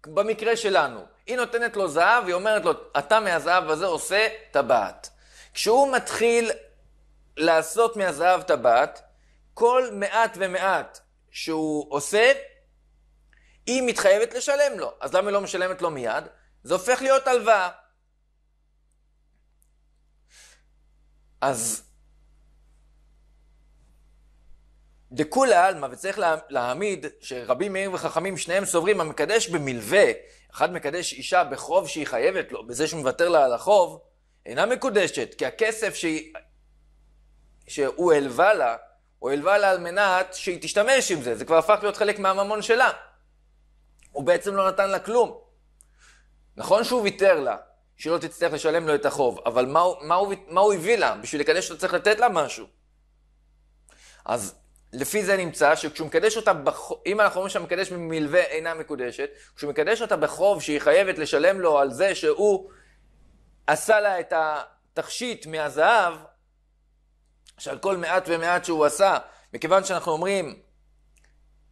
במקרה שלנו, היא נותנת לו זהב, היא אומרת לו, אתה מהזהב הזה עושה טבעת. כשהוא מתחיל לעשות מהזהב טבעת, כל מעט ומעט שהוא עושה, היא מתחייבת לשלם לו. אז למה היא לא משלמת לו מיד? זה הופך להיות הלוואה. אז דכולי עלמא, וצריך לה, להעמיד שרבים מאיר וחכמים שניהם סוברים, המקדש במלווה, אחד מקדש אישה בחוב שהיא חייבת לו, בזה שהוא מוותר לה על החוב, אינה מקודשת, כי הכסף שהיא, שהוא הלווה לה, הוא הלווה לה על מנת שהיא תשתמש עם זה, זה כבר הפך להיות חלק מהממון שלה. הוא בעצם לא נתן לה כלום. נכון שהוא ויתר לה, שהיא לא תצטרך לשלם לו את החוב, אבל מה מה הוא, מה הוא הביא לה? בשביל לקדש אותו צריך לתת לה משהו. אז לפי זה נמצא שכשהוא מקדש אותה, בח... אם אנחנו אומרים שהמקדש מלווה אינה מקודשת, כשהוא מקדש אותה בחוב שהיא חייבת לשלם לו על זה שהוא עשה לה את התכשיט מהזהב, שעל כל מעט ומעט שהוא עשה, מכיוון שאנחנו אומרים,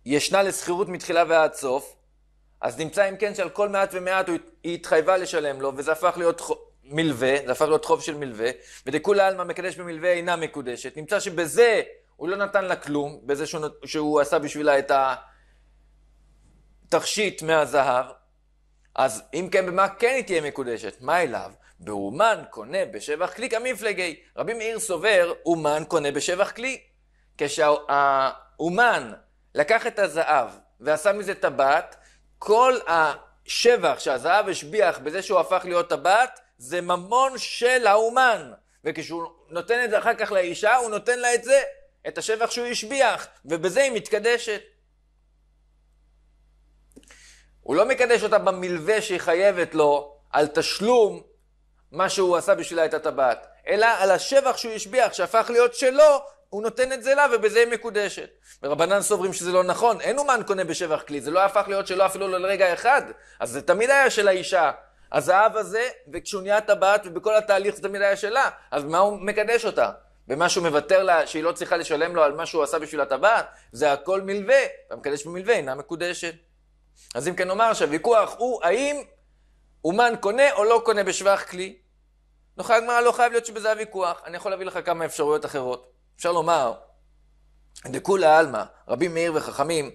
ישנה לשכירות מתחילה ועד סוף, אז נמצא אם כן שעל כל מעט ומעט היא התחייבה לשלם לו, וזה הפך להיות מלווה, זה הפך להיות חוב של מלווה, ודכולי עלמא מקדש במלווה אינה מקודשת. נמצא שבזה הוא לא נתן לה כלום, בזה שהוא, שהוא עשה בשבילה את התכשיט מהזהב, אז אם כן, במה כן היא תהיה מקודשת? מה אליו? באומן קונה בשבח כלי כמפלגי. רבי מאיר סובר, אומן קונה בשבח כלי. כשהאומן לקח את הזהב ועשה מזה טבעת, כל השבח שהזהב השביח בזה שהוא הפך להיות טבעת, זה ממון של האומן. וכשהוא נותן את זה אחר כך לאישה, הוא נותן לה את זה את השבח שהוא השביח, ובזה היא מתקדשת. הוא לא מקדש אותה במלווה שהיא חייבת לו על תשלום מה שהוא עשה בשבילה את הטבעת, אלא על השבח שהוא השביח, שהפך להיות שלו, הוא נותן את זה לה ובזה היא מקודשת. ורבנן סוברים שזה לא נכון, אין אומן קונה בשבח כלי, זה לא הפך להיות שלו אפילו לרגע אחד, אז זה תמיד היה של האישה. הזהב הזה, וכשהוא נהיה טבעת ובכל התהליך זה תמיד היה שלה, אז מה הוא מקדש אותה? במה שהוא מוותר לה, שהיא לא צריכה לשלם לו על מה שהוא עשה בשביל הטבעת, זה הכל מלווה, והמקדש במלווה אינה מקודשת. אז אם כן נאמר שהוויכוח הוא האם אומן קונה או לא קונה בשבח כלי. נוכל הגמרא לא חייב להיות שבזה הוויכוח, אני יכול להביא לך כמה אפשרויות אחרות. אפשר לומר, דכולי עלמא, רבים מאיר וחכמים,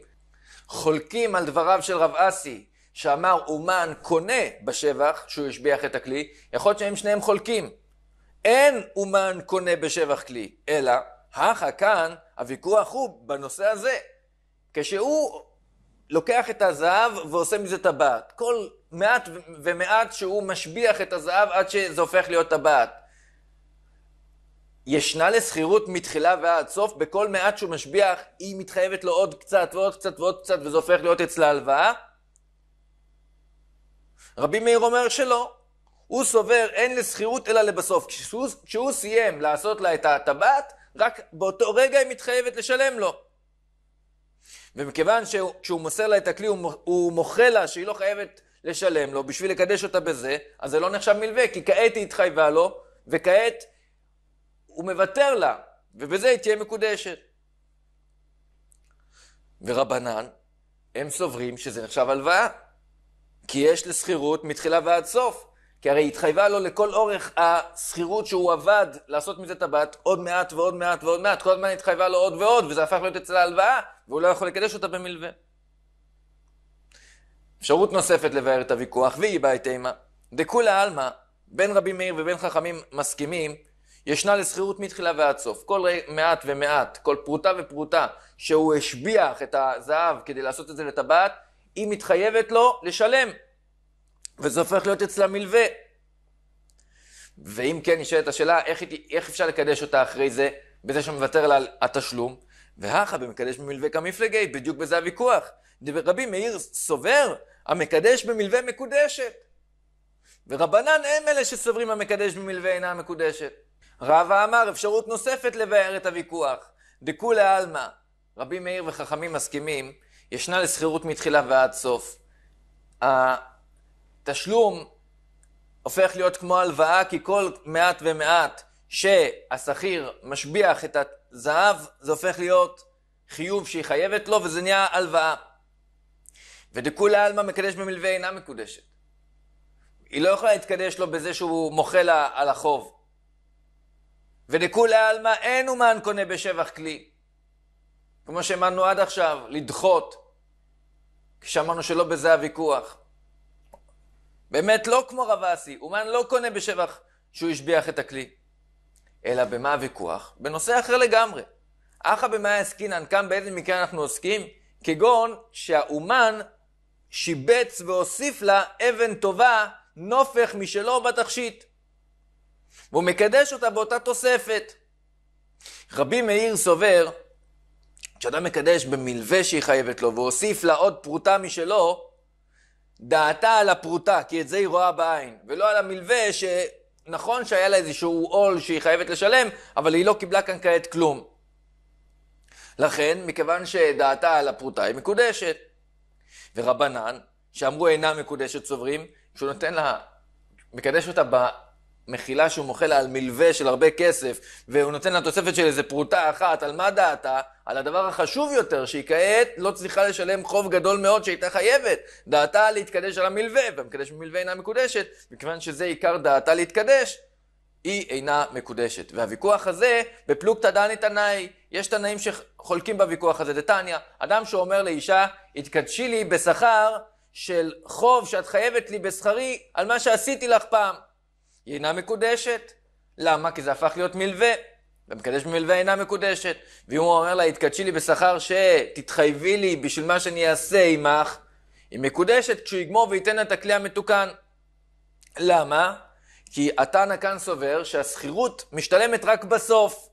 חולקים על דבריו של רב אסי, שאמר אומן קונה בשבח שהוא השביח את הכלי, יכול להיות שהם שניהם חולקים. אין אומן קונה בשבח כלי, אלא, הכה כאן, הוויכוח הוא בנושא הזה. כשהוא לוקח את הזהב ועושה מזה טבעת, כל מעט ומעט שהוא משביח את הזהב עד שזה הופך להיות טבעת. ישנה לסחירות מתחילה ועד סוף, בכל מעט שהוא משביח היא מתחייבת לו עוד קצת ועוד קצת ועוד קצת וזה הופך להיות אצלה הלוואה? רבי מאיר אומר שלא, הוא סובר אין לסחירות אלא לבסוף. כשהוא, כשהוא סיים לעשות לה את הטבעת, רק באותו רגע היא מתחייבת לשלם לו. ומכיוון שכשהוא מוסר לה את הכלי, הוא, הוא מוחה לה שהיא לא חייבת לשלם לו בשביל לקדש אותה בזה, אז זה לא נחשב מלווה, כי כעת היא התחייבה לו, וכעת הוא מוותר לה, ובזה היא תהיה מקודשת. ורבנן, הם סוברים שזה נחשב הלוואה, כי יש לסחירות מתחילה ועד סוף. כי הרי התחייבה לו לכל אורך השכירות שהוא עבד לעשות מזה טבעת עוד מעט ועוד מעט ועוד מעט, כל הזמן התחייבה לו עוד ועוד, וזה הפך להיות אצל ההלוואה, והוא לא יכול לקדש אותה במלווה. אפשרות נוספת לבאר את הוויכוח, והיא באה את אימה. דכולי עלמא, בין רבי מאיר ובין חכמים מסכימים, ישנה לשכירות מתחילה ועד סוף. כל מעט ומעט, כל פרוטה ופרוטה שהוא השביח את הזהב כדי לעשות את זה לטבעת, היא מתחייבת לו לשלם וזה הופך להיות אצלה מלווה. ואם כן, נשאלת השאלה, איך, איך אפשר לקדש אותה אחרי זה, בזה שמוותר לה על התשלום? והכה במקדש במלווה כמפלגי, בדיוק בזה הוויכוח. רבי מאיר סובר, המקדש במלווה מקודשת. ורבנן הם אלה שסוברים המקדש במלווה אינה מקודשת. רבא אמר, אפשרות נוספת לבאר את הוויכוח. דכולי עלמא, רבי מאיר וחכמים מסכימים, ישנה לסחירות מתחילה ועד סוף. תשלום הופך להיות כמו הלוואה, כי כל מעט ומעט שהשכיר משביח את הזהב, זה הופך להיות חיוב שהיא חייבת לו, וזה נהיה הלוואה. ודכולי עלמא מקדש במלווה אינה מקודשת. היא לא יכולה להתקדש לו בזה שהוא מוחה לה על החוב. ודכולי עלמא אין אומן קונה בשבח כלי. כמו שהאמנו עד עכשיו, לדחות. כשאמרנו שלא בזה הוויכוח. באמת לא כמו רב אסי, אומן לא קונה בשבח שהוא השביח את הכלי. אלא במה הוויכוח? בנושא אחר לגמרי. אחא במאי עסקינן, כאן באיזה מקרה אנחנו עוסקים? כגון שהאומן שיבץ והוסיף לה אבן טובה, נופך משלו בתכשיט. והוא מקדש אותה באותה תוספת. רבי מאיר סובר, כשאדם מקדש במלווה שהיא חייבת לו והוסיף לה עוד פרוטה משלו, דעתה על הפרוטה, כי את זה היא רואה בעין, ולא על המלווה שנכון שהיה לה איזשהו עול שהיא חייבת לשלם, אבל היא לא קיבלה כאן כעת כלום. לכן, מכיוון שדעתה על הפרוטה היא מקודשת. ורבנן, שאמרו אינה מקודשת סוברים, כשהוא נותן לה, מקדש אותה מחילה שהוא מוחל על מלווה של הרבה כסף, והוא נותן לה תוספת של איזה פרוטה אחת, על מה דעתה? על הדבר החשוב יותר, שהיא כעת לא צריכה לשלם חוב גדול מאוד שהייתה חייבת. דעתה להתקדש על המלווה, והמקדש במלווה אינה מקודשת, מכיוון שזה עיקר דעתה להתקדש, היא אינה מקודשת. והוויכוח הזה, בפלוגתא דני תנאי, יש תנאים שחולקים בוויכוח הזה. דתניא, אדם שאומר לאישה, התקדשי לי בשכר של חוב שאת חייבת לי בשכרי על מה שעשיתי לך פעם. היא אינה מקודשת. למה? כי זה הפך להיות מלווה. ומקדש במלווה אינה מקודשת. ואם הוא אומר לה, התקדשי לי בשכר שתתחייבי לי בשביל מה שאני אעשה עמך, היא מקודשת כשהוא יגמור וייתן לה את הכלי המתוקן. למה? כי התנא כאן סובר שהשכירות משתלמת רק בסוף.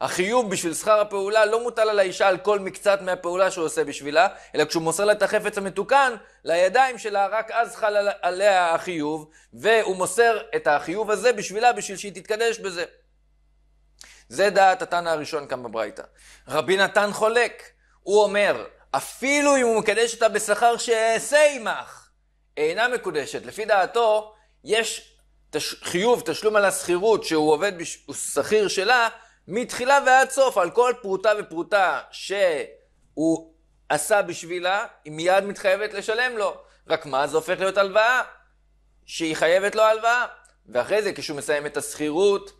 החיוב בשביל שכר הפעולה לא מוטל על האישה על כל מקצת מהפעולה שהוא עושה בשבילה, אלא כשהוא מוסר לה את החפץ המתוקן לידיים שלה, רק אז חל עליה החיוב, והוא מוסר את החיוב הזה בשבילה, בשביל שהיא תתקדש בזה. זה דעת התנא הראשון כאן בברייתא. רבי נתן חולק, הוא אומר, אפילו אם הוא מקדש אותה בשכר שאעשה עמך, אינה מקודשת. לפי דעתו, יש תש... חיוב, תשלום על השכירות שהוא עובד, בש... הוא שכיר שלה, מתחילה ועד סוף, על כל פרוטה ופרוטה שהוא עשה בשבילה, היא מיד מתחייבת לשלם לו. רק מה, זה הופך להיות הלוואה, שהיא חייבת לו הלוואה. ואחרי זה, כשהוא מסיים את השכירות,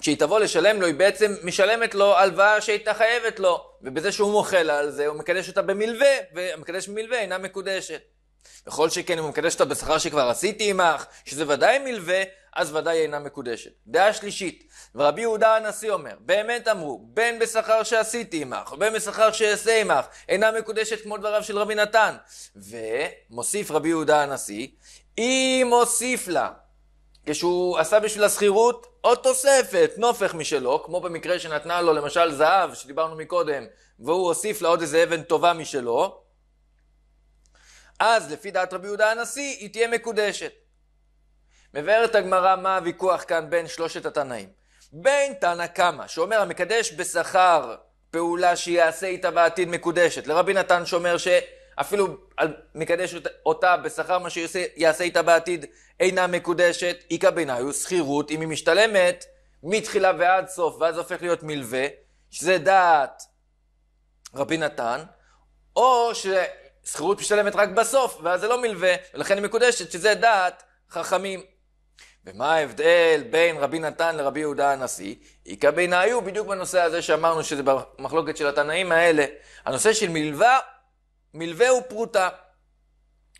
כשהיא תבוא לשלם לו, היא בעצם משלמת לו הלוואה שהייתה חייבת לו. ובזה שהוא מוחל על זה, הוא מקדש אותה במלווה, והמקדש במלווה אינה מקודשת. בכל שכן אם הוא מקדש אותה בשכר שכבר עשיתי עמך, שזה ודאי מלווה, אז ודאי אינה מקודשת. דעה שלישית, ורבי יהודה הנשיא אומר, באמת אמרו, בין בשכר שעשיתי עמך, ובין בשכר שאעשה עמך, אינה מקודשת כמו דבריו של רבי נתן. ומוסיף רבי יהודה הנשיא, אם הוסיף לה, כשהוא עשה בשביל השכירות, עוד תוספת, נופך משלו, כמו במקרה שנתנה לו למשל זהב, שדיברנו מקודם, והוא הוסיף לה עוד איזה אבן טובה משלו, אז לפי דעת רבי יהודה הנשיא, היא תהיה מקודשת. מבארת הגמרא מה הוויכוח כאן בין שלושת התנאים. בין תנא קמא, שאומר המקדש בשכר פעולה שיעשה איתה בעתיד מקודשת, לרבי נתן שאומר שאפילו מקדש אותה בשכר מה שיעשה איתה בעתיד אינה מקודשת, איכא בעיניי הוא שכירות, אם היא משתלמת מתחילה ועד סוף, ואז הופך להיות מלווה, שזה דעת רבי נתן, או ששכירות משתלמת רק בסוף, ואז זה לא מלווה, ולכן היא מקודשת, שזה דעת חכמים. ומה ההבדל בין רבי נתן לרבי יהודה הנשיא? איכא בינאיו, בדיוק בנושא הזה שאמרנו שזה במחלוקת של התנאים האלה. הנושא של מלווה, מלווה הוא פרוטה.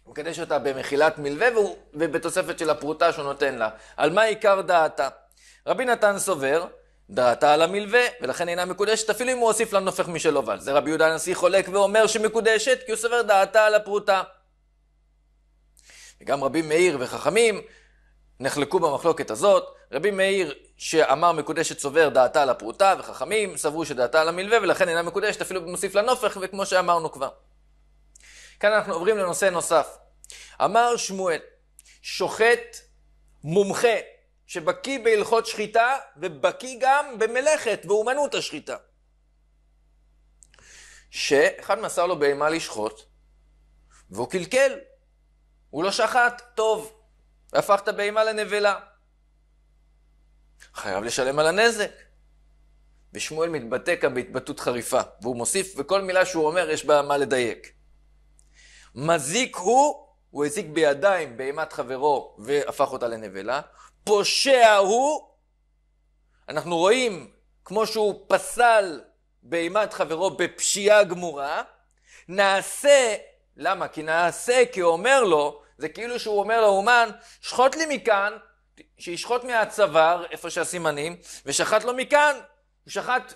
הוא מקדש אותה במחילת מלווה והוא, ובתוספת של הפרוטה שהוא נותן לה. על מה עיקר דעתה? רבי נתן סובר, דעתה על המלווה, ולכן אינה מקודשת, אפילו אם הוא הוסיף לה נופך משלו, ועל זה רבי יהודה הנשיא חולק ואומר שמקודשת, כי הוא סובר דעתה על הפרוטה. וגם רבי מאיר וחכמים נחלקו במחלוקת הזאת. רבי מאיר שאמר מקודשת צובר דעתה על הפרוטה, וחכמים סברו שדעתה על המלווה ולכן אינה מקודשת אפילו מוסיף לנופך, וכמו שאמרנו כבר. כאן אנחנו עוברים לנושא נוסף. אמר שמואל, שוחט מומחה שבקי בהלכות שחיטה ובקי גם במלאכת באומנות השחיטה. שאחד מסר לו בהמה לשחוט והוא קלקל, הוא לא שחט, טוב, והפכת בהמה לנבלה. חייב לשלם על הנזק. ושמואל מתבטא כאן בהתבטאות חריפה, והוא מוסיף, וכל מילה שהוא אומר יש בה מה לדייק. מזיק הוא, הוא הזיק בידיים בהימת חברו והפך אותה לנבלה. פושע הוא, אנחנו רואים כמו שהוא פסל בהימת חברו בפשיעה גמורה, נעשה, למה? כי נעשה כי הוא אומר לו זה כאילו שהוא אומר לאומן, שחוט לי מכאן, שישחוט מהצוואר, איפה שהסימנים, ושחט לו מכאן, הוא שחט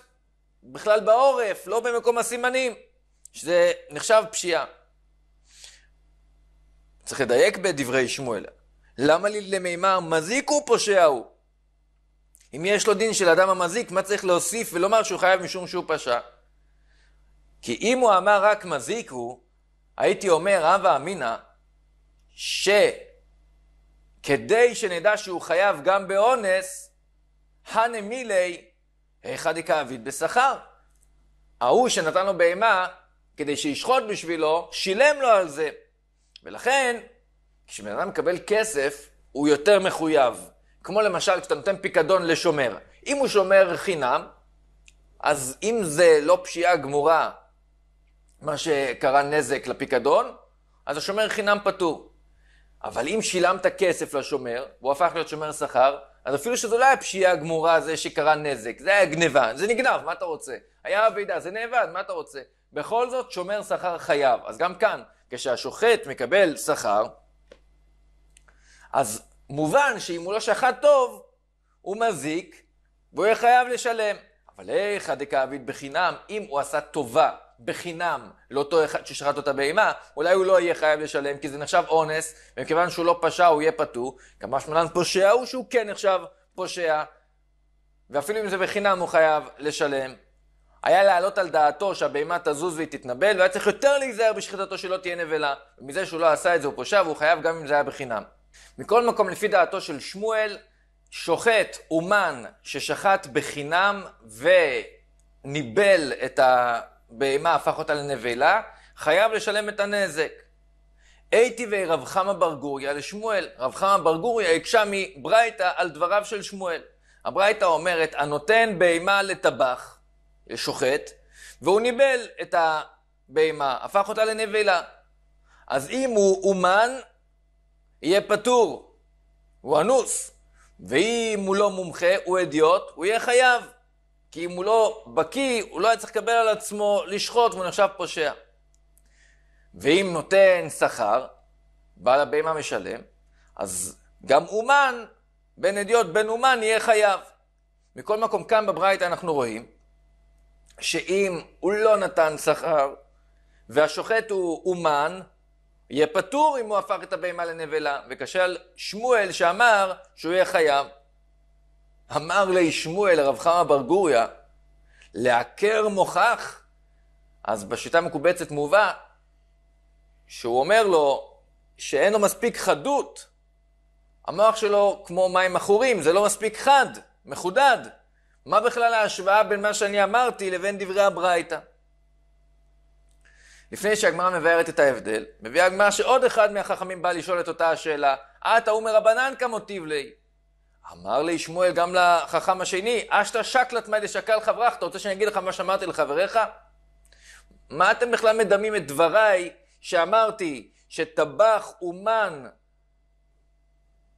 בכלל בעורף, לא במקום הסימנים, שזה נחשב פשיעה. צריך לדייק בדברי שמואל. למה לי למימר מזיק הוא פושע הוא? אם יש לו דין של אדם המזיק, מה צריך להוסיף ולומר שהוא חייב משום שהוא פשע? כי אם הוא אמר רק מזיק הוא, הייתי אומר, הווה אמינא, שכדי שנדע שהוא חייב גם באונס, הנמילי, היכא דכעביד בשכר. ההוא שנתן לו בהמה כדי שישחוט בשבילו, שילם לו על זה. ולכן, כשבן אדם מקבל כסף, הוא יותר מחויב. כמו למשל, כשאתה נותן פיקדון לשומר. אם הוא שומר חינם, אז אם זה לא פשיעה גמורה, מה שקרה נזק לפיקדון, אז השומר חינם פטור. אבל אם שילמת כסף לשומר, והוא הפך להיות שומר שכר, אז אפילו שזו לא היה פשיעה גמורה זה שקרה נזק, זה היה גניבה, זה נגנב, מה אתה רוצה? היה אבידה, זה נאבד, מה אתה רוצה? בכל זאת שומר שכר חייב. אז גם כאן, כשהשוחט מקבל שכר, אז מובן שאם הוא לא שחט טוב, הוא מזיק, והוא יהיה חייב לשלם. אבל איך הדקה דקאביד בחינם, אם הוא עשה טובה בחינם לאותו אחד ששחט אותה בהימה, אולי הוא לא יהיה חייב לשלם כי זה נחשב אונס, ומכיוון שהוא לא פשע הוא יהיה פטור, כמה שמונן פושע הוא שהוא כן נחשב פושע, ואפילו אם זה בחינם הוא חייב לשלם. היה להעלות על דעתו שהבהמה תזוז והיא תתנבל, והיה צריך יותר להיזהר בשחיטתו שלא תהיה נבלה. ומזה שהוא לא עשה את זה הוא פושע והוא חייב גם אם זה היה בחינם. מכל מקום, לפי דעתו של שמואל, שוחט אומן ששחט בחינם וניבל את ה... בהמה הפך אותה לנבלה, חייב לשלם את הנזק. היטיבי רב חמא בר גוריה לשמואל. רב חמא בר גוריה הקשה מברייתא על דבריו של שמואל. הברייתא אומרת, הנותן בהמה לטבח, שוחט, והוא ניבל את הבהמה, הפך אותה לנבלה. אז אם הוא אומן, יהיה פטור, הוא אנוס. ואם הוא לא מומחה, הוא אדיוט, הוא יהיה חייב. כי אם הוא לא בקיא, הוא לא היה צריך לקבל על עצמו לשחוט, והוא נחשב פושע. ואם נותן שכר, בעל הבהמה משלם, אז גם אומן, בן אדיוט, בן אומן, יהיה חייב. מכל מקום, כאן בברייתא אנחנו רואים שאם הוא לא נתן שכר, והשוחט הוא אומן, יהיה פטור אם הוא הפך את הבהמה לנבלה. וקשה על שמואל שאמר שהוא יהיה חייב. אמר לי שמואל, הרב חמא בר גוריה, לעקר מוכח, אז בשיטה המקובצת מובא, שהוא אומר לו שאין לו מספיק חדות, המוח שלו כמו מים עכורים, זה לא מספיק חד, מחודד. מה בכלל ההשוואה בין מה שאני אמרתי לבין דברי הברייתא? לפני שהגמרא מבארת את ההבדל, מביאה הגמרא שעוד אחד מהחכמים בא לשאול את אותה השאלה, עתה אה, אומר רבנן כמוטיב ליה. אמר לי שמואל גם לחכם השני, אשתא שקלת מאי דשקל חברך, אתה רוצה שאני אגיד לך מה שאמרתי לחבריך? מה אתם בכלל מדמים את דבריי שאמרתי שטבח אומן,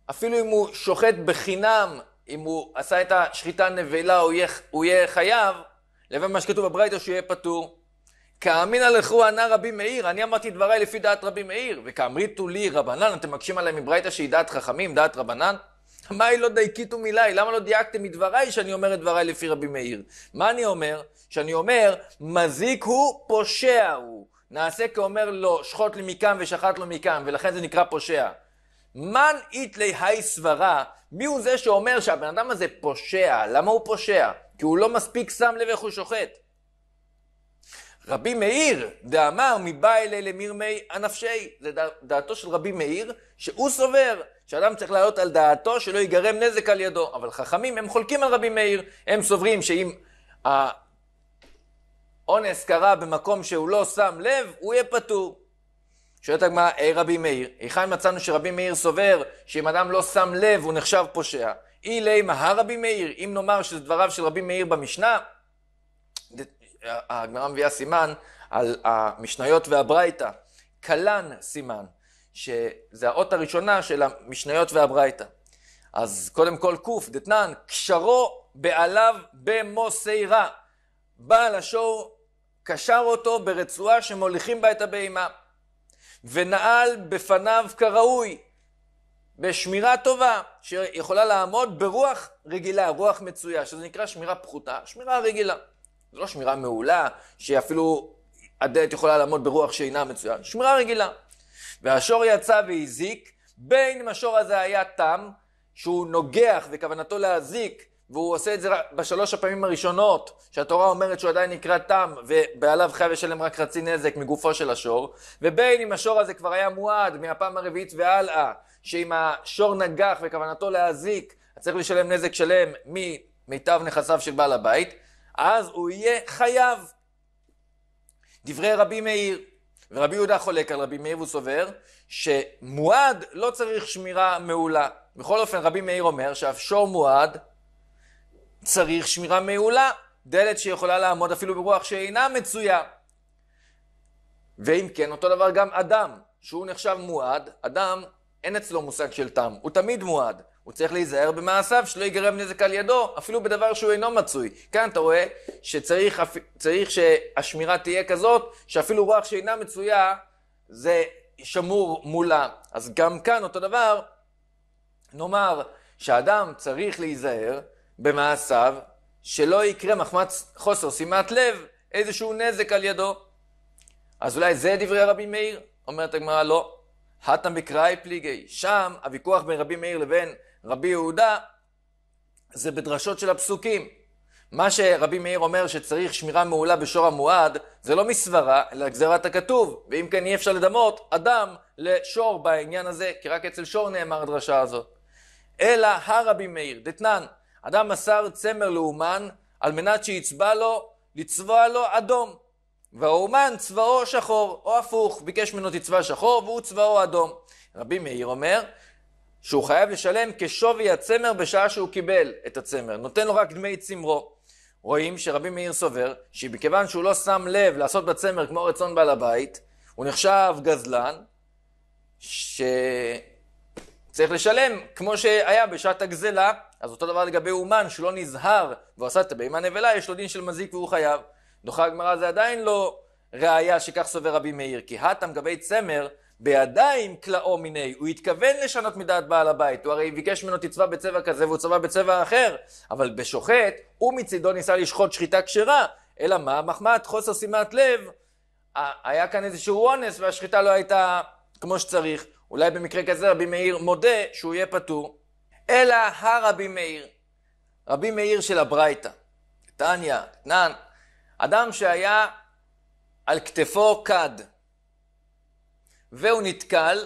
אפילו אם הוא שוחט בחינם, אם הוא עשה את השחיטה נבלה הוא יהיה, הוא יהיה חייב, לבין מה שכתוב בברייתא שהוא יהיה פטור. כאמינא לכו ענה רבי מאיר, אני אמרתי דבריי לפי דעת רבי מאיר, וכאמריתו לי רבנן, אתם מקשים עליהם מברייתא שהיא דעת חכמים, דעת רבנן? מהי לא דייקית ומילאי? למה לא דייקתם מדבריי שאני אומר את דבריי לפי רבי מאיר? מה אני אומר? שאני אומר, מזיק הוא, פושע הוא. נעשה כאומר לו, לא, שחוט לי מכאן ושחט לו מכאן, ולכן זה נקרא פושע. מן איתלי היי סברה, מי הוא זה שאומר שהבן אדם הזה פושע? למה הוא פושע? כי הוא לא מספיק שם לב איך הוא שוחט. רבי מאיר דאמר מבא אלי למרמי הנפשי, זה דעתו של רבי מאיר, שהוא סובר שאדם צריך לעלות על דעתו שלא ייגרם נזק על ידו. אבל חכמים הם חולקים על רבי מאיר, הם סוברים שאם האונס קרה במקום שהוא לא שם לב, הוא יהיה פטור. שואלת הגמרא, אה רבי מאיר, היכן מצאנו שרבי מאיר סובר שאם אדם לא שם לב הוא נחשב פושע? אילי מה רבי מאיר, אם נאמר שזה דבריו של רבי מאיר במשנה, הגמרא מביאה סימן על המשניות והברייתא. קלן סימן, שזה האות הראשונה של המשניות והברייתא. אז קודם כל ק' דתנן, קשרו בעליו במוסיירה. בעל השור קשר אותו ברצועה שמוליכים בה את הבהמה. ונעל בפניו כראוי, בשמירה טובה, שיכולה לעמוד ברוח רגילה, רוח מצויה, שזה נקרא שמירה פחותה, שמירה רגילה. זו לא שמירה מעולה, שאפילו הדלת יכולה לעמוד ברוח שאינה מצויה, שמירה רגילה. והשור יצא והזיק, בין אם השור הזה היה תם, שהוא נוגח וכוונתו להזיק, והוא עושה את זה בשלוש הפעמים הראשונות, שהתורה אומרת שהוא עדיין נקרא תם, ובעליו חייב לשלם רק חצי נזק מגופו של השור, ובין אם השור הזה כבר היה מועד מהפעם הרביעית והלאה, שאם השור נגח וכוונתו להזיק, אז צריך לשלם נזק שלם ממיטב נכסיו של בעל הבית, אז הוא יהיה חייב. דברי רבי מאיר, ורבי יהודה חולק על רבי מאיר הוא סובר שמועד לא צריך שמירה מעולה. בכל אופן רבי מאיר אומר שאף שור מועד צריך שמירה מעולה, דלת שיכולה לעמוד אפילו ברוח שאינה מצויה. ואם כן, אותו דבר גם אדם, שהוא נחשב מועד, אדם אין אצלו מושג של תם, הוא תמיד מועד. הוא צריך להיזהר במעשיו, שלא ייגרם נזק על ידו, אפילו בדבר שהוא אינו מצוי. כאן אתה רואה שצריך שהשמירה תהיה כזאת, שאפילו רוח שאינה מצויה, זה שמור מולה. אז גם כאן אותו דבר, נאמר שאדם צריך להיזהר במעשיו, שלא יקרה מחמת חוסר שימת לב איזשהו נזק על ידו. אז אולי זה דברי רבי מאיר? אומרת הגמרא, לא. הטם בקראי פליגי. שם הוויכוח בין רבי מאיר לבין רבי יהודה, זה בדרשות של הפסוקים. מה שרבי מאיר אומר שצריך שמירה מעולה בשור המועד, זה לא מסברה, אלא גזירת הכתוב. ואם כן אי אפשר לדמות אדם לשור בעניין הזה, כי רק אצל שור נאמר הדרשה הזאת. אלא הרבי מאיר, דתנן, אדם מסר צמר לאומן על מנת שיצבע לו, לצבוע לו אדום. והאומן צבעו שחור, או הפוך, ביקש ממנו תצבע שחור והוא צבעו אדום. רבי מאיר אומר שהוא חייב לשלם כשווי הצמר בשעה שהוא קיבל את הצמר, נותן לו רק דמי צמרו. רואים שרבי מאיר סובר שמכיוון שהוא לא שם לב לעשות בצמר כמו רצון בעל הבית, הוא נחשב גזלן, שצריך לשלם כמו שהיה בשעת הגזלה, אז אותו דבר לגבי אומן שלא נזהר ועשה את הבהמה נבלה, יש לו דין של מזיק והוא חייב. דוחה הגמרא זה עדיין לא ראייה שכך סובר רבי מאיר, כי האטם גבי צמר בידיים כלאו מיני, הוא התכוון לשנות מדעת בעל הבית, הוא הרי ביקש ממנו תצבע בצבע כזה והוא צבע בצבע אחר, אבל בשוחט, הוא מצידו ניסה לשחוט שחיטה כשרה, אלא מה? מחמת חוסר שימת לב, היה כאן איזשהו אונס והשחיטה לא הייתה כמו שצריך, אולי במקרה כזה רבי מאיר מודה שהוא יהיה פטור, אלא הרבי מאיר, רבי מאיר של הברייתא, טניה, נאן, אדם שהיה על כתפו כד, והוא נתקל,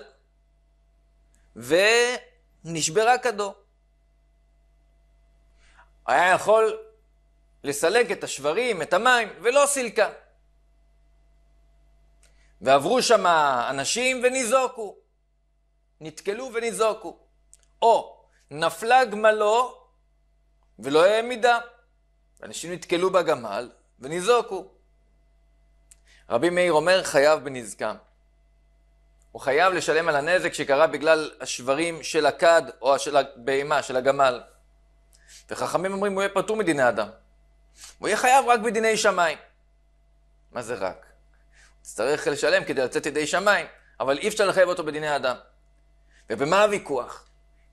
ונשברה כדו. היה יכול לסלק את השברים, את המים, ולא סילקה. ועברו שם אנשים וניזוקו. נתקלו וניזוקו. או נפלה גמלו ולא העמידה. אנשים נתקלו בגמל וניזוקו. רבי מאיר אומר, חייב בנזקם. הוא חייב לשלם על הנזק שקרה בגלל השברים של הכד או של הבהמה, של הגמל. וחכמים אומרים, הוא יהיה פטור מדיני אדם. הוא יהיה חייב רק בדיני שמיים. מה זה רק? הוא יצטרך לשלם כדי לצאת ידי שמיים, אבל אי אפשר לחייב אותו בדיני אדם. ובמה הוויכוח?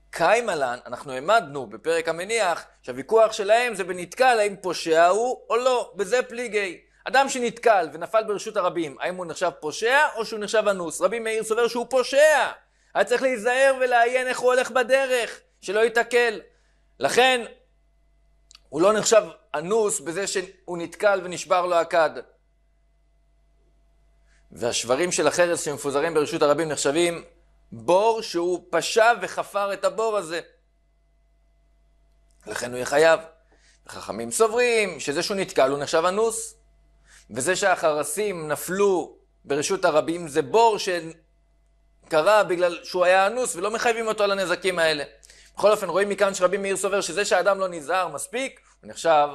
קיימלן, אנחנו העמדנו בפרק המניח, שהוויכוח שלהם זה בנתקל האם פושע הוא או לא, בזה פליגי. אדם שנתקל ונפל ברשות הרבים, האם הוא נחשב פושע או שהוא נחשב אנוס? רבי מאיר סובר שהוא פושע! היה צריך להיזהר ולעיין איך הוא הולך בדרך, שלא ייתקל. לכן, הוא לא נחשב אנוס בזה שהוא נתקל ונשבר לו הכד. והשברים של החרס שמפוזרים ברשות הרבים נחשבים בור שהוא פשע וחפר את הבור הזה. לכן הוא יהיה חייב. חכמים סוברים שזה שהוא נתקל הוא נחשב אנוס. וזה שהחרסים נפלו ברשות הרבים זה בור שקרה בגלל שהוא היה אנוס ולא מחייבים אותו על הנזקים האלה. בכל אופן רואים מכאן שרבי מאיר סובר שזה שהאדם לא נזהר מספיק, הוא נחשב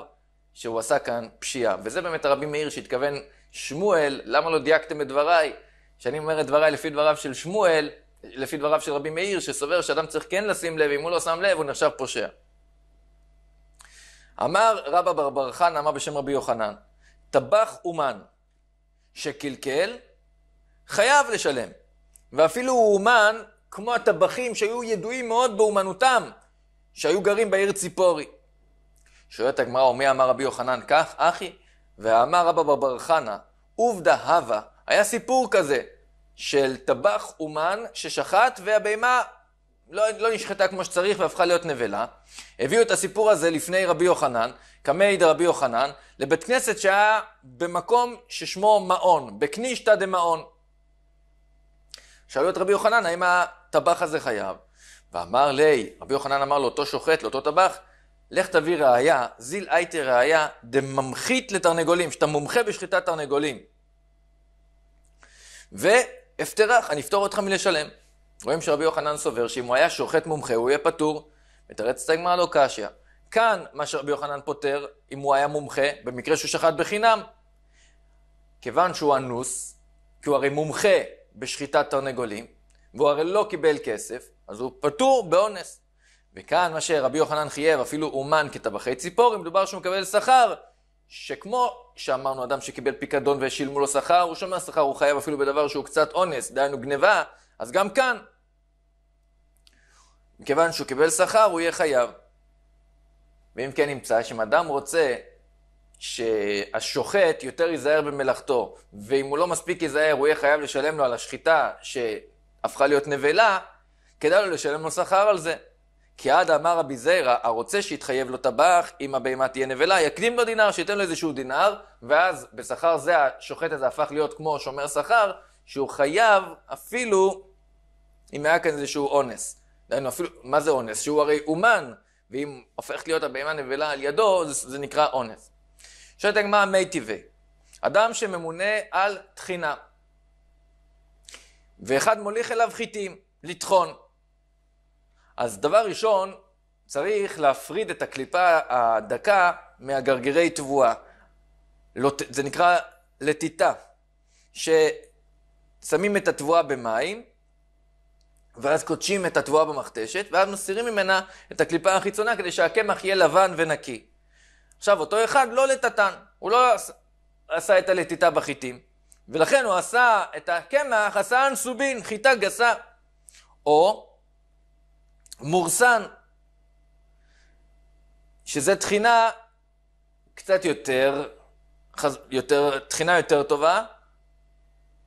שהוא עשה כאן פשיעה. וזה באמת הרבי מאיר שהתכוון שמואל, למה לא דייקתם את דבריי? כשאני אומר את דבריי לפי דבריו של שמואל, לפי דבריו של רבי מאיר, שסובר שאדם צריך כן לשים לב, אם הוא לא שם לב, הוא נחשב פושע. אמר רבא בר בר חנא, אמר בשם רבי יוחנן, טבח אומן שקלקל, חייב לשלם. ואפילו הוא אומן כמו הטבחים שהיו ידועים מאוד באומנותם, שהיו גרים בעיר ציפורי. שואלת הגמרא, ומי אמר רבי יוחנן כך? אחי, ואמר רבא בר חנא, עובדא הווה, היה סיפור כזה של טבח אומן ששחט והבהמה לא, לא נשחטה כמו שצריך והפכה להיות נבלה. הביאו את הסיפור הזה לפני רבי יוחנן, קמי דרבי יוחנן, לבית כנסת שהיה במקום ששמו מעון, בקנישתא דמעון. שאלו את רבי יוחנן, האם הטבח הזה חייב? ואמר לי, רבי יוחנן אמר לאותו שוחט, לאותו טבח, לך תביא ראייה, זיל הייתי ראייה, דממחית לתרנגולים, שאתה מומחה בשחיטת תרנגולים. ואפתרך, אני אפתור אותך מלשלם. רואים שרבי יוחנן סובר שאם הוא היה שוחט מומחה, הוא יהיה פטור. את הגמרא לא קשיא. כאן, מה שרבי יוחנן פותר, אם הוא היה מומחה, במקרה שהוא שחט בחינם. כיוון שהוא אנוס, כי הוא הרי מומחה בשחיטת תרנגולים, והוא הרי לא קיבל כסף, אז הוא פטור באונס. וכאן מה שרבי יוחנן חייב, אפילו אומן כטבחי ציפור, אם מדובר שהוא מקבל שכר, שכמו שאמרנו, אדם שקיבל פיקדון ושילמו לו שכר, הוא שומע שכר, הוא חייב אפילו בדבר שהוא קצת אונס, דהיינו גניבה, אז גם כאן, מכיוון שהוא קיבל שכר, הוא יהיה חייב. ואם כן נמצא שאם אדם רוצה שהשוחט יותר ייזהר במלאכתו, ואם הוא לא מספיק ייזהר, הוא יהיה חייב לשלם לו על השחיטה שהפכה להיות נבלה, כדאי לו לשלם לו שכר על זה. כי עד אמר רבי זיירא, הרוצה שיתחייב לו טבח, אם הבהמה תהיה נבלה, יקדים לו דינר, שייתן לו איזשהו דינר, ואז בשכר זה השוחט הזה הפך להיות כמו שומר שכר, שהוא חייב אפילו אם היה כאן איזשהו אונס. דהיינו, אפילו, מה זה אונס? שהוא הרי אומן, ואם הופכת להיות הבהמה נבלה על ידו, זה, זה נקרא אונס. שואלת הגמרא מי טבעי. אדם שממונה על תחינה, ואחד מוליך אליו חיטים, לטחון. אז דבר ראשון, צריך להפריד את הקליפה הדקה מהגרגירי תבואה. זה נקרא לטיטה, ששמים את התבואה במים, ואז קודשים את התבואה במכתשת, ואז מסירים ממנה את הקליפה החיצונה כדי שהקמח יהיה לבן ונקי. עכשיו, אותו אחד לא לטטן, הוא לא עשה עשה את הלטיטה בחיטים, ולכן הוא עשה את הקמח, עשה אנסובין, חיטה גסה, או מורסן, שזה תחינה קצת יותר, חז, יותר, תחינה יותר טובה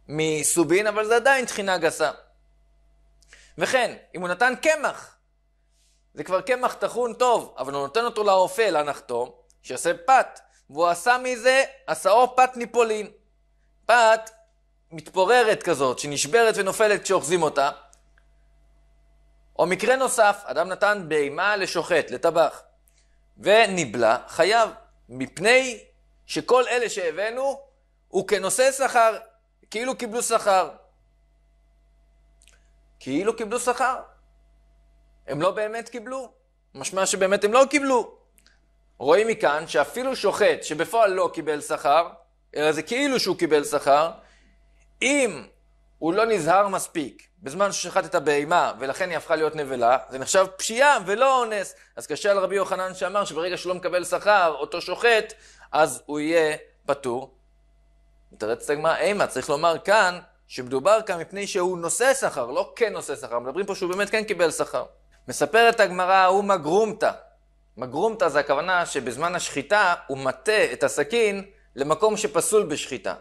מסובין, אבל זה עדיין תחינה גסה. וכן, אם הוא נתן קמח, זה כבר קמח טחון טוב, אבל הוא נותן אותו לאופה, לנחתו, שיעשה פת, והוא עשה מזה עשאו פת ניפולין. פת מתפוררת כזאת, שנשברת ונופלת כשאוחזים אותה. או מקרה נוסף, אדם נתן בהמה לשוחט, לטבח, ונבלה חייו, מפני שכל אלה שהבאנו הוא כנושא שכר, כאילו קיבלו שכר. כאילו קיבלו שכר. הם לא באמת קיבלו, משמע שבאמת הם לא קיבלו. רואים מכאן שאפילו שוחט שבפועל לא קיבל שכר, אלא זה כאילו שהוא קיבל שכר, אם הוא לא נזהר מספיק בזמן ששחט את הבהמה ולכן היא הפכה להיות נבלה, זה נחשב פשיעה ולא אונס. אז קשה על רבי יוחנן שאמר שברגע שהוא לא מקבל שכר, אותו שוחט, אז הוא יהיה פטור. מתרצת הגמרא, אימה, צריך לומר כאן שמדובר כאן מפני שהוא נושא שכר, לא כן נושא שכר, מדברים פה שהוא באמת כן קיבל שכר. מספרת הגמרא, הוא מגרומתא. מגרומתא זה הכוונה שבזמן השחיטה הוא מטה את הסכין למקום שפסול בשחיטה.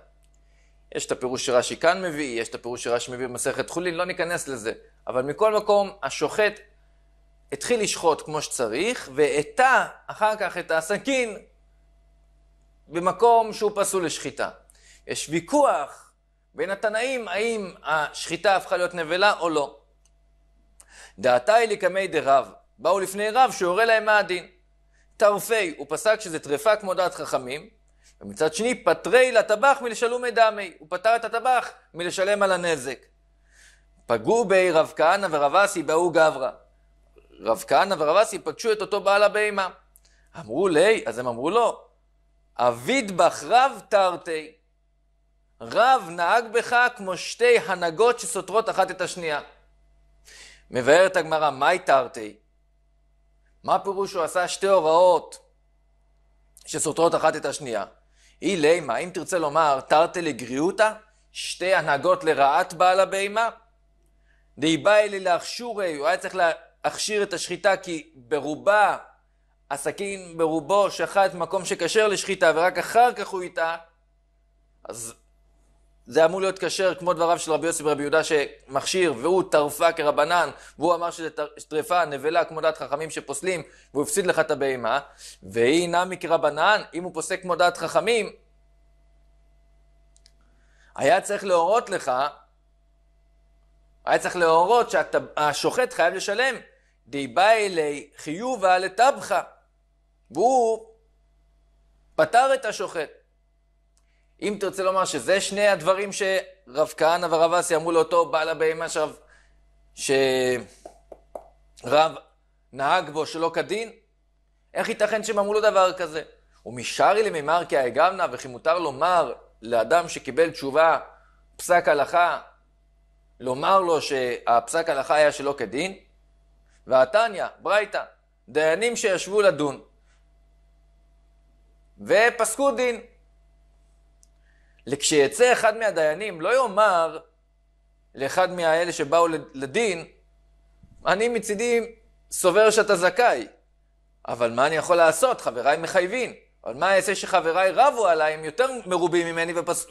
יש את הפירוש שרש"י כאן מביא, יש את הפירוש שרש"י מביא במסכת חולין, לא ניכנס לזה. אבל מכל מקום, השוחט התחיל לשחוט כמו שצריך, והטה אחר כך את הסכין במקום שהוא פסול לשחיטה. יש ויכוח בין התנאים האם השחיטה הפכה להיות נבלה או לא. דעתה היא לקמי דרב, באו לפני רב שיורה להם מה הדין. טרפי, הוא פסק שזה טרפה כמו דעת חכמים, ומצד שני פטרי לטבח מלשלומי דמי, הוא פטר את הטבח מלשלם על הנזק. פגעו בי רב כהנא ורב אסי באו גברא. רב כהנא ורב אסי פגשו את אותו בעל הבהמה. אמרו לי, אז הם אמרו לו, אביד בך רב תרתי. רב נהג בך כמו שתי הנהגות שסותרות אחת את השנייה. מבארת הגמרא, מה התארתי? מה פירוש שהוא עשה שתי הוראות שסותרות אחת את השנייה? אי לימה, אם תרצה לומר, תרתי לגריעותא, שתי הנהגות לרעת בעל הבהמה? די בא אלי להכשירי, הוא היה צריך להכשיר את השחיטה כי ברובה, הסכין ברובו שחט מקום שכשר לשחיטה ורק אחר כך הוא איתה, אז זה אמור להיות כשר כמו דבריו של רבי יוסי ורבי יהודה שמכשיר והוא טרפה כרבנן והוא אמר שזה טרפה נבלה כמו דעת חכמים שפוסלים והוא הפסיד לך את הבהמה והיא נמי כרבנן אם הוא פוסק כמו דעת חכמים היה צריך להורות לך היה צריך להורות שהשוחט חייב לשלם די דיבה אלי חיובה לטבחה והוא פטר את השוחט אם תרצה לומר שזה שני הדברים שרב כהנא ורב אסי אמרו לאותו בעל הבהמה שרב, שרב נהג בו שלא כדין, איך ייתכן שהם אמרו לו דבר כזה? ומשארי למימר כי האגבנה וכי מותר לומר לאדם שקיבל תשובה, פסק הלכה, לומר לו שהפסק הלכה היה שלא כדין? והתניא, ברייתא, דיינים שישבו לדון ופסקו דין. לכשיצא אחד מהדיינים לא יאמר לאחד מהאלה שבאו לדין, אני מצידי סובר שאתה זכאי, אבל מה אני יכול לעשות? חבריי מחייבים. אבל מה אעשה שחבריי רבו עליי, הם יותר מרובים ממני ופס...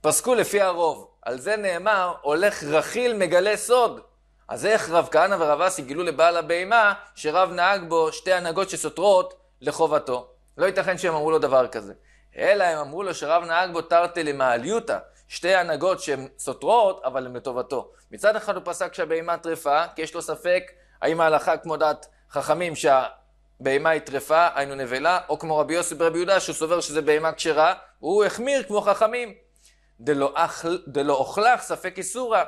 ופסקו לפי הרוב. על זה נאמר, הולך רכיל מגלה סוד. אז איך רב כהנא ורב אסי גילו לבעל הבהמה שרב נהג בו שתי הנהגות שסותרות לחובתו? לא ייתכן שהם אמרו לו דבר כזה. אלא הם אמרו לו שרב נהג בו תרתי למעליותא, שתי הנהגות שהן סותרות, אבל הן לטובתו. מצד אחד הוא פסק שהבהמה טרפה, כי יש לו ספק האם ההלכה כמו דעת חכמים שהבהמה היא טרפה, היינו נבלה, או כמו רבי יוסי ברבי יהודה שהוא סובר שזה בהמה כשרה, הוא החמיר כמו חכמים. דלא, אכל, דלא אוכלך ספק איסורה,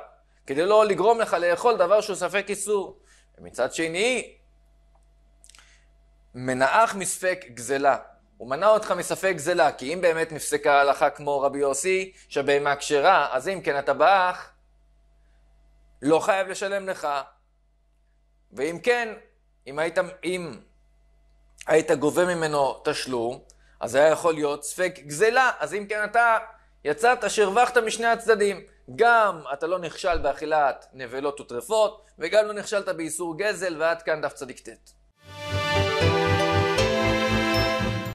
כדי לא לגרום לך לאכול דבר שהוא ספק איסור. ומצד שני, מנאך מספק גזלה. הוא מנע אותך מספק גזלה, כי אם באמת נפסקה ההלכה כמו רבי יוסי, שבהמה כשרה, אז אם כן הטבח לא חייב לשלם לך. ואם כן, אם היית, אם היית גובה ממנו תשלום, אז היה יכול להיות ספק גזלה. אז אם כן אתה יצאת שהרווחת משני הצדדים. גם אתה לא נכשל באכילת נבלות וטרפות, וגם לא נכשלת באיסור גזל, ועד כאן דף צדיק ט'.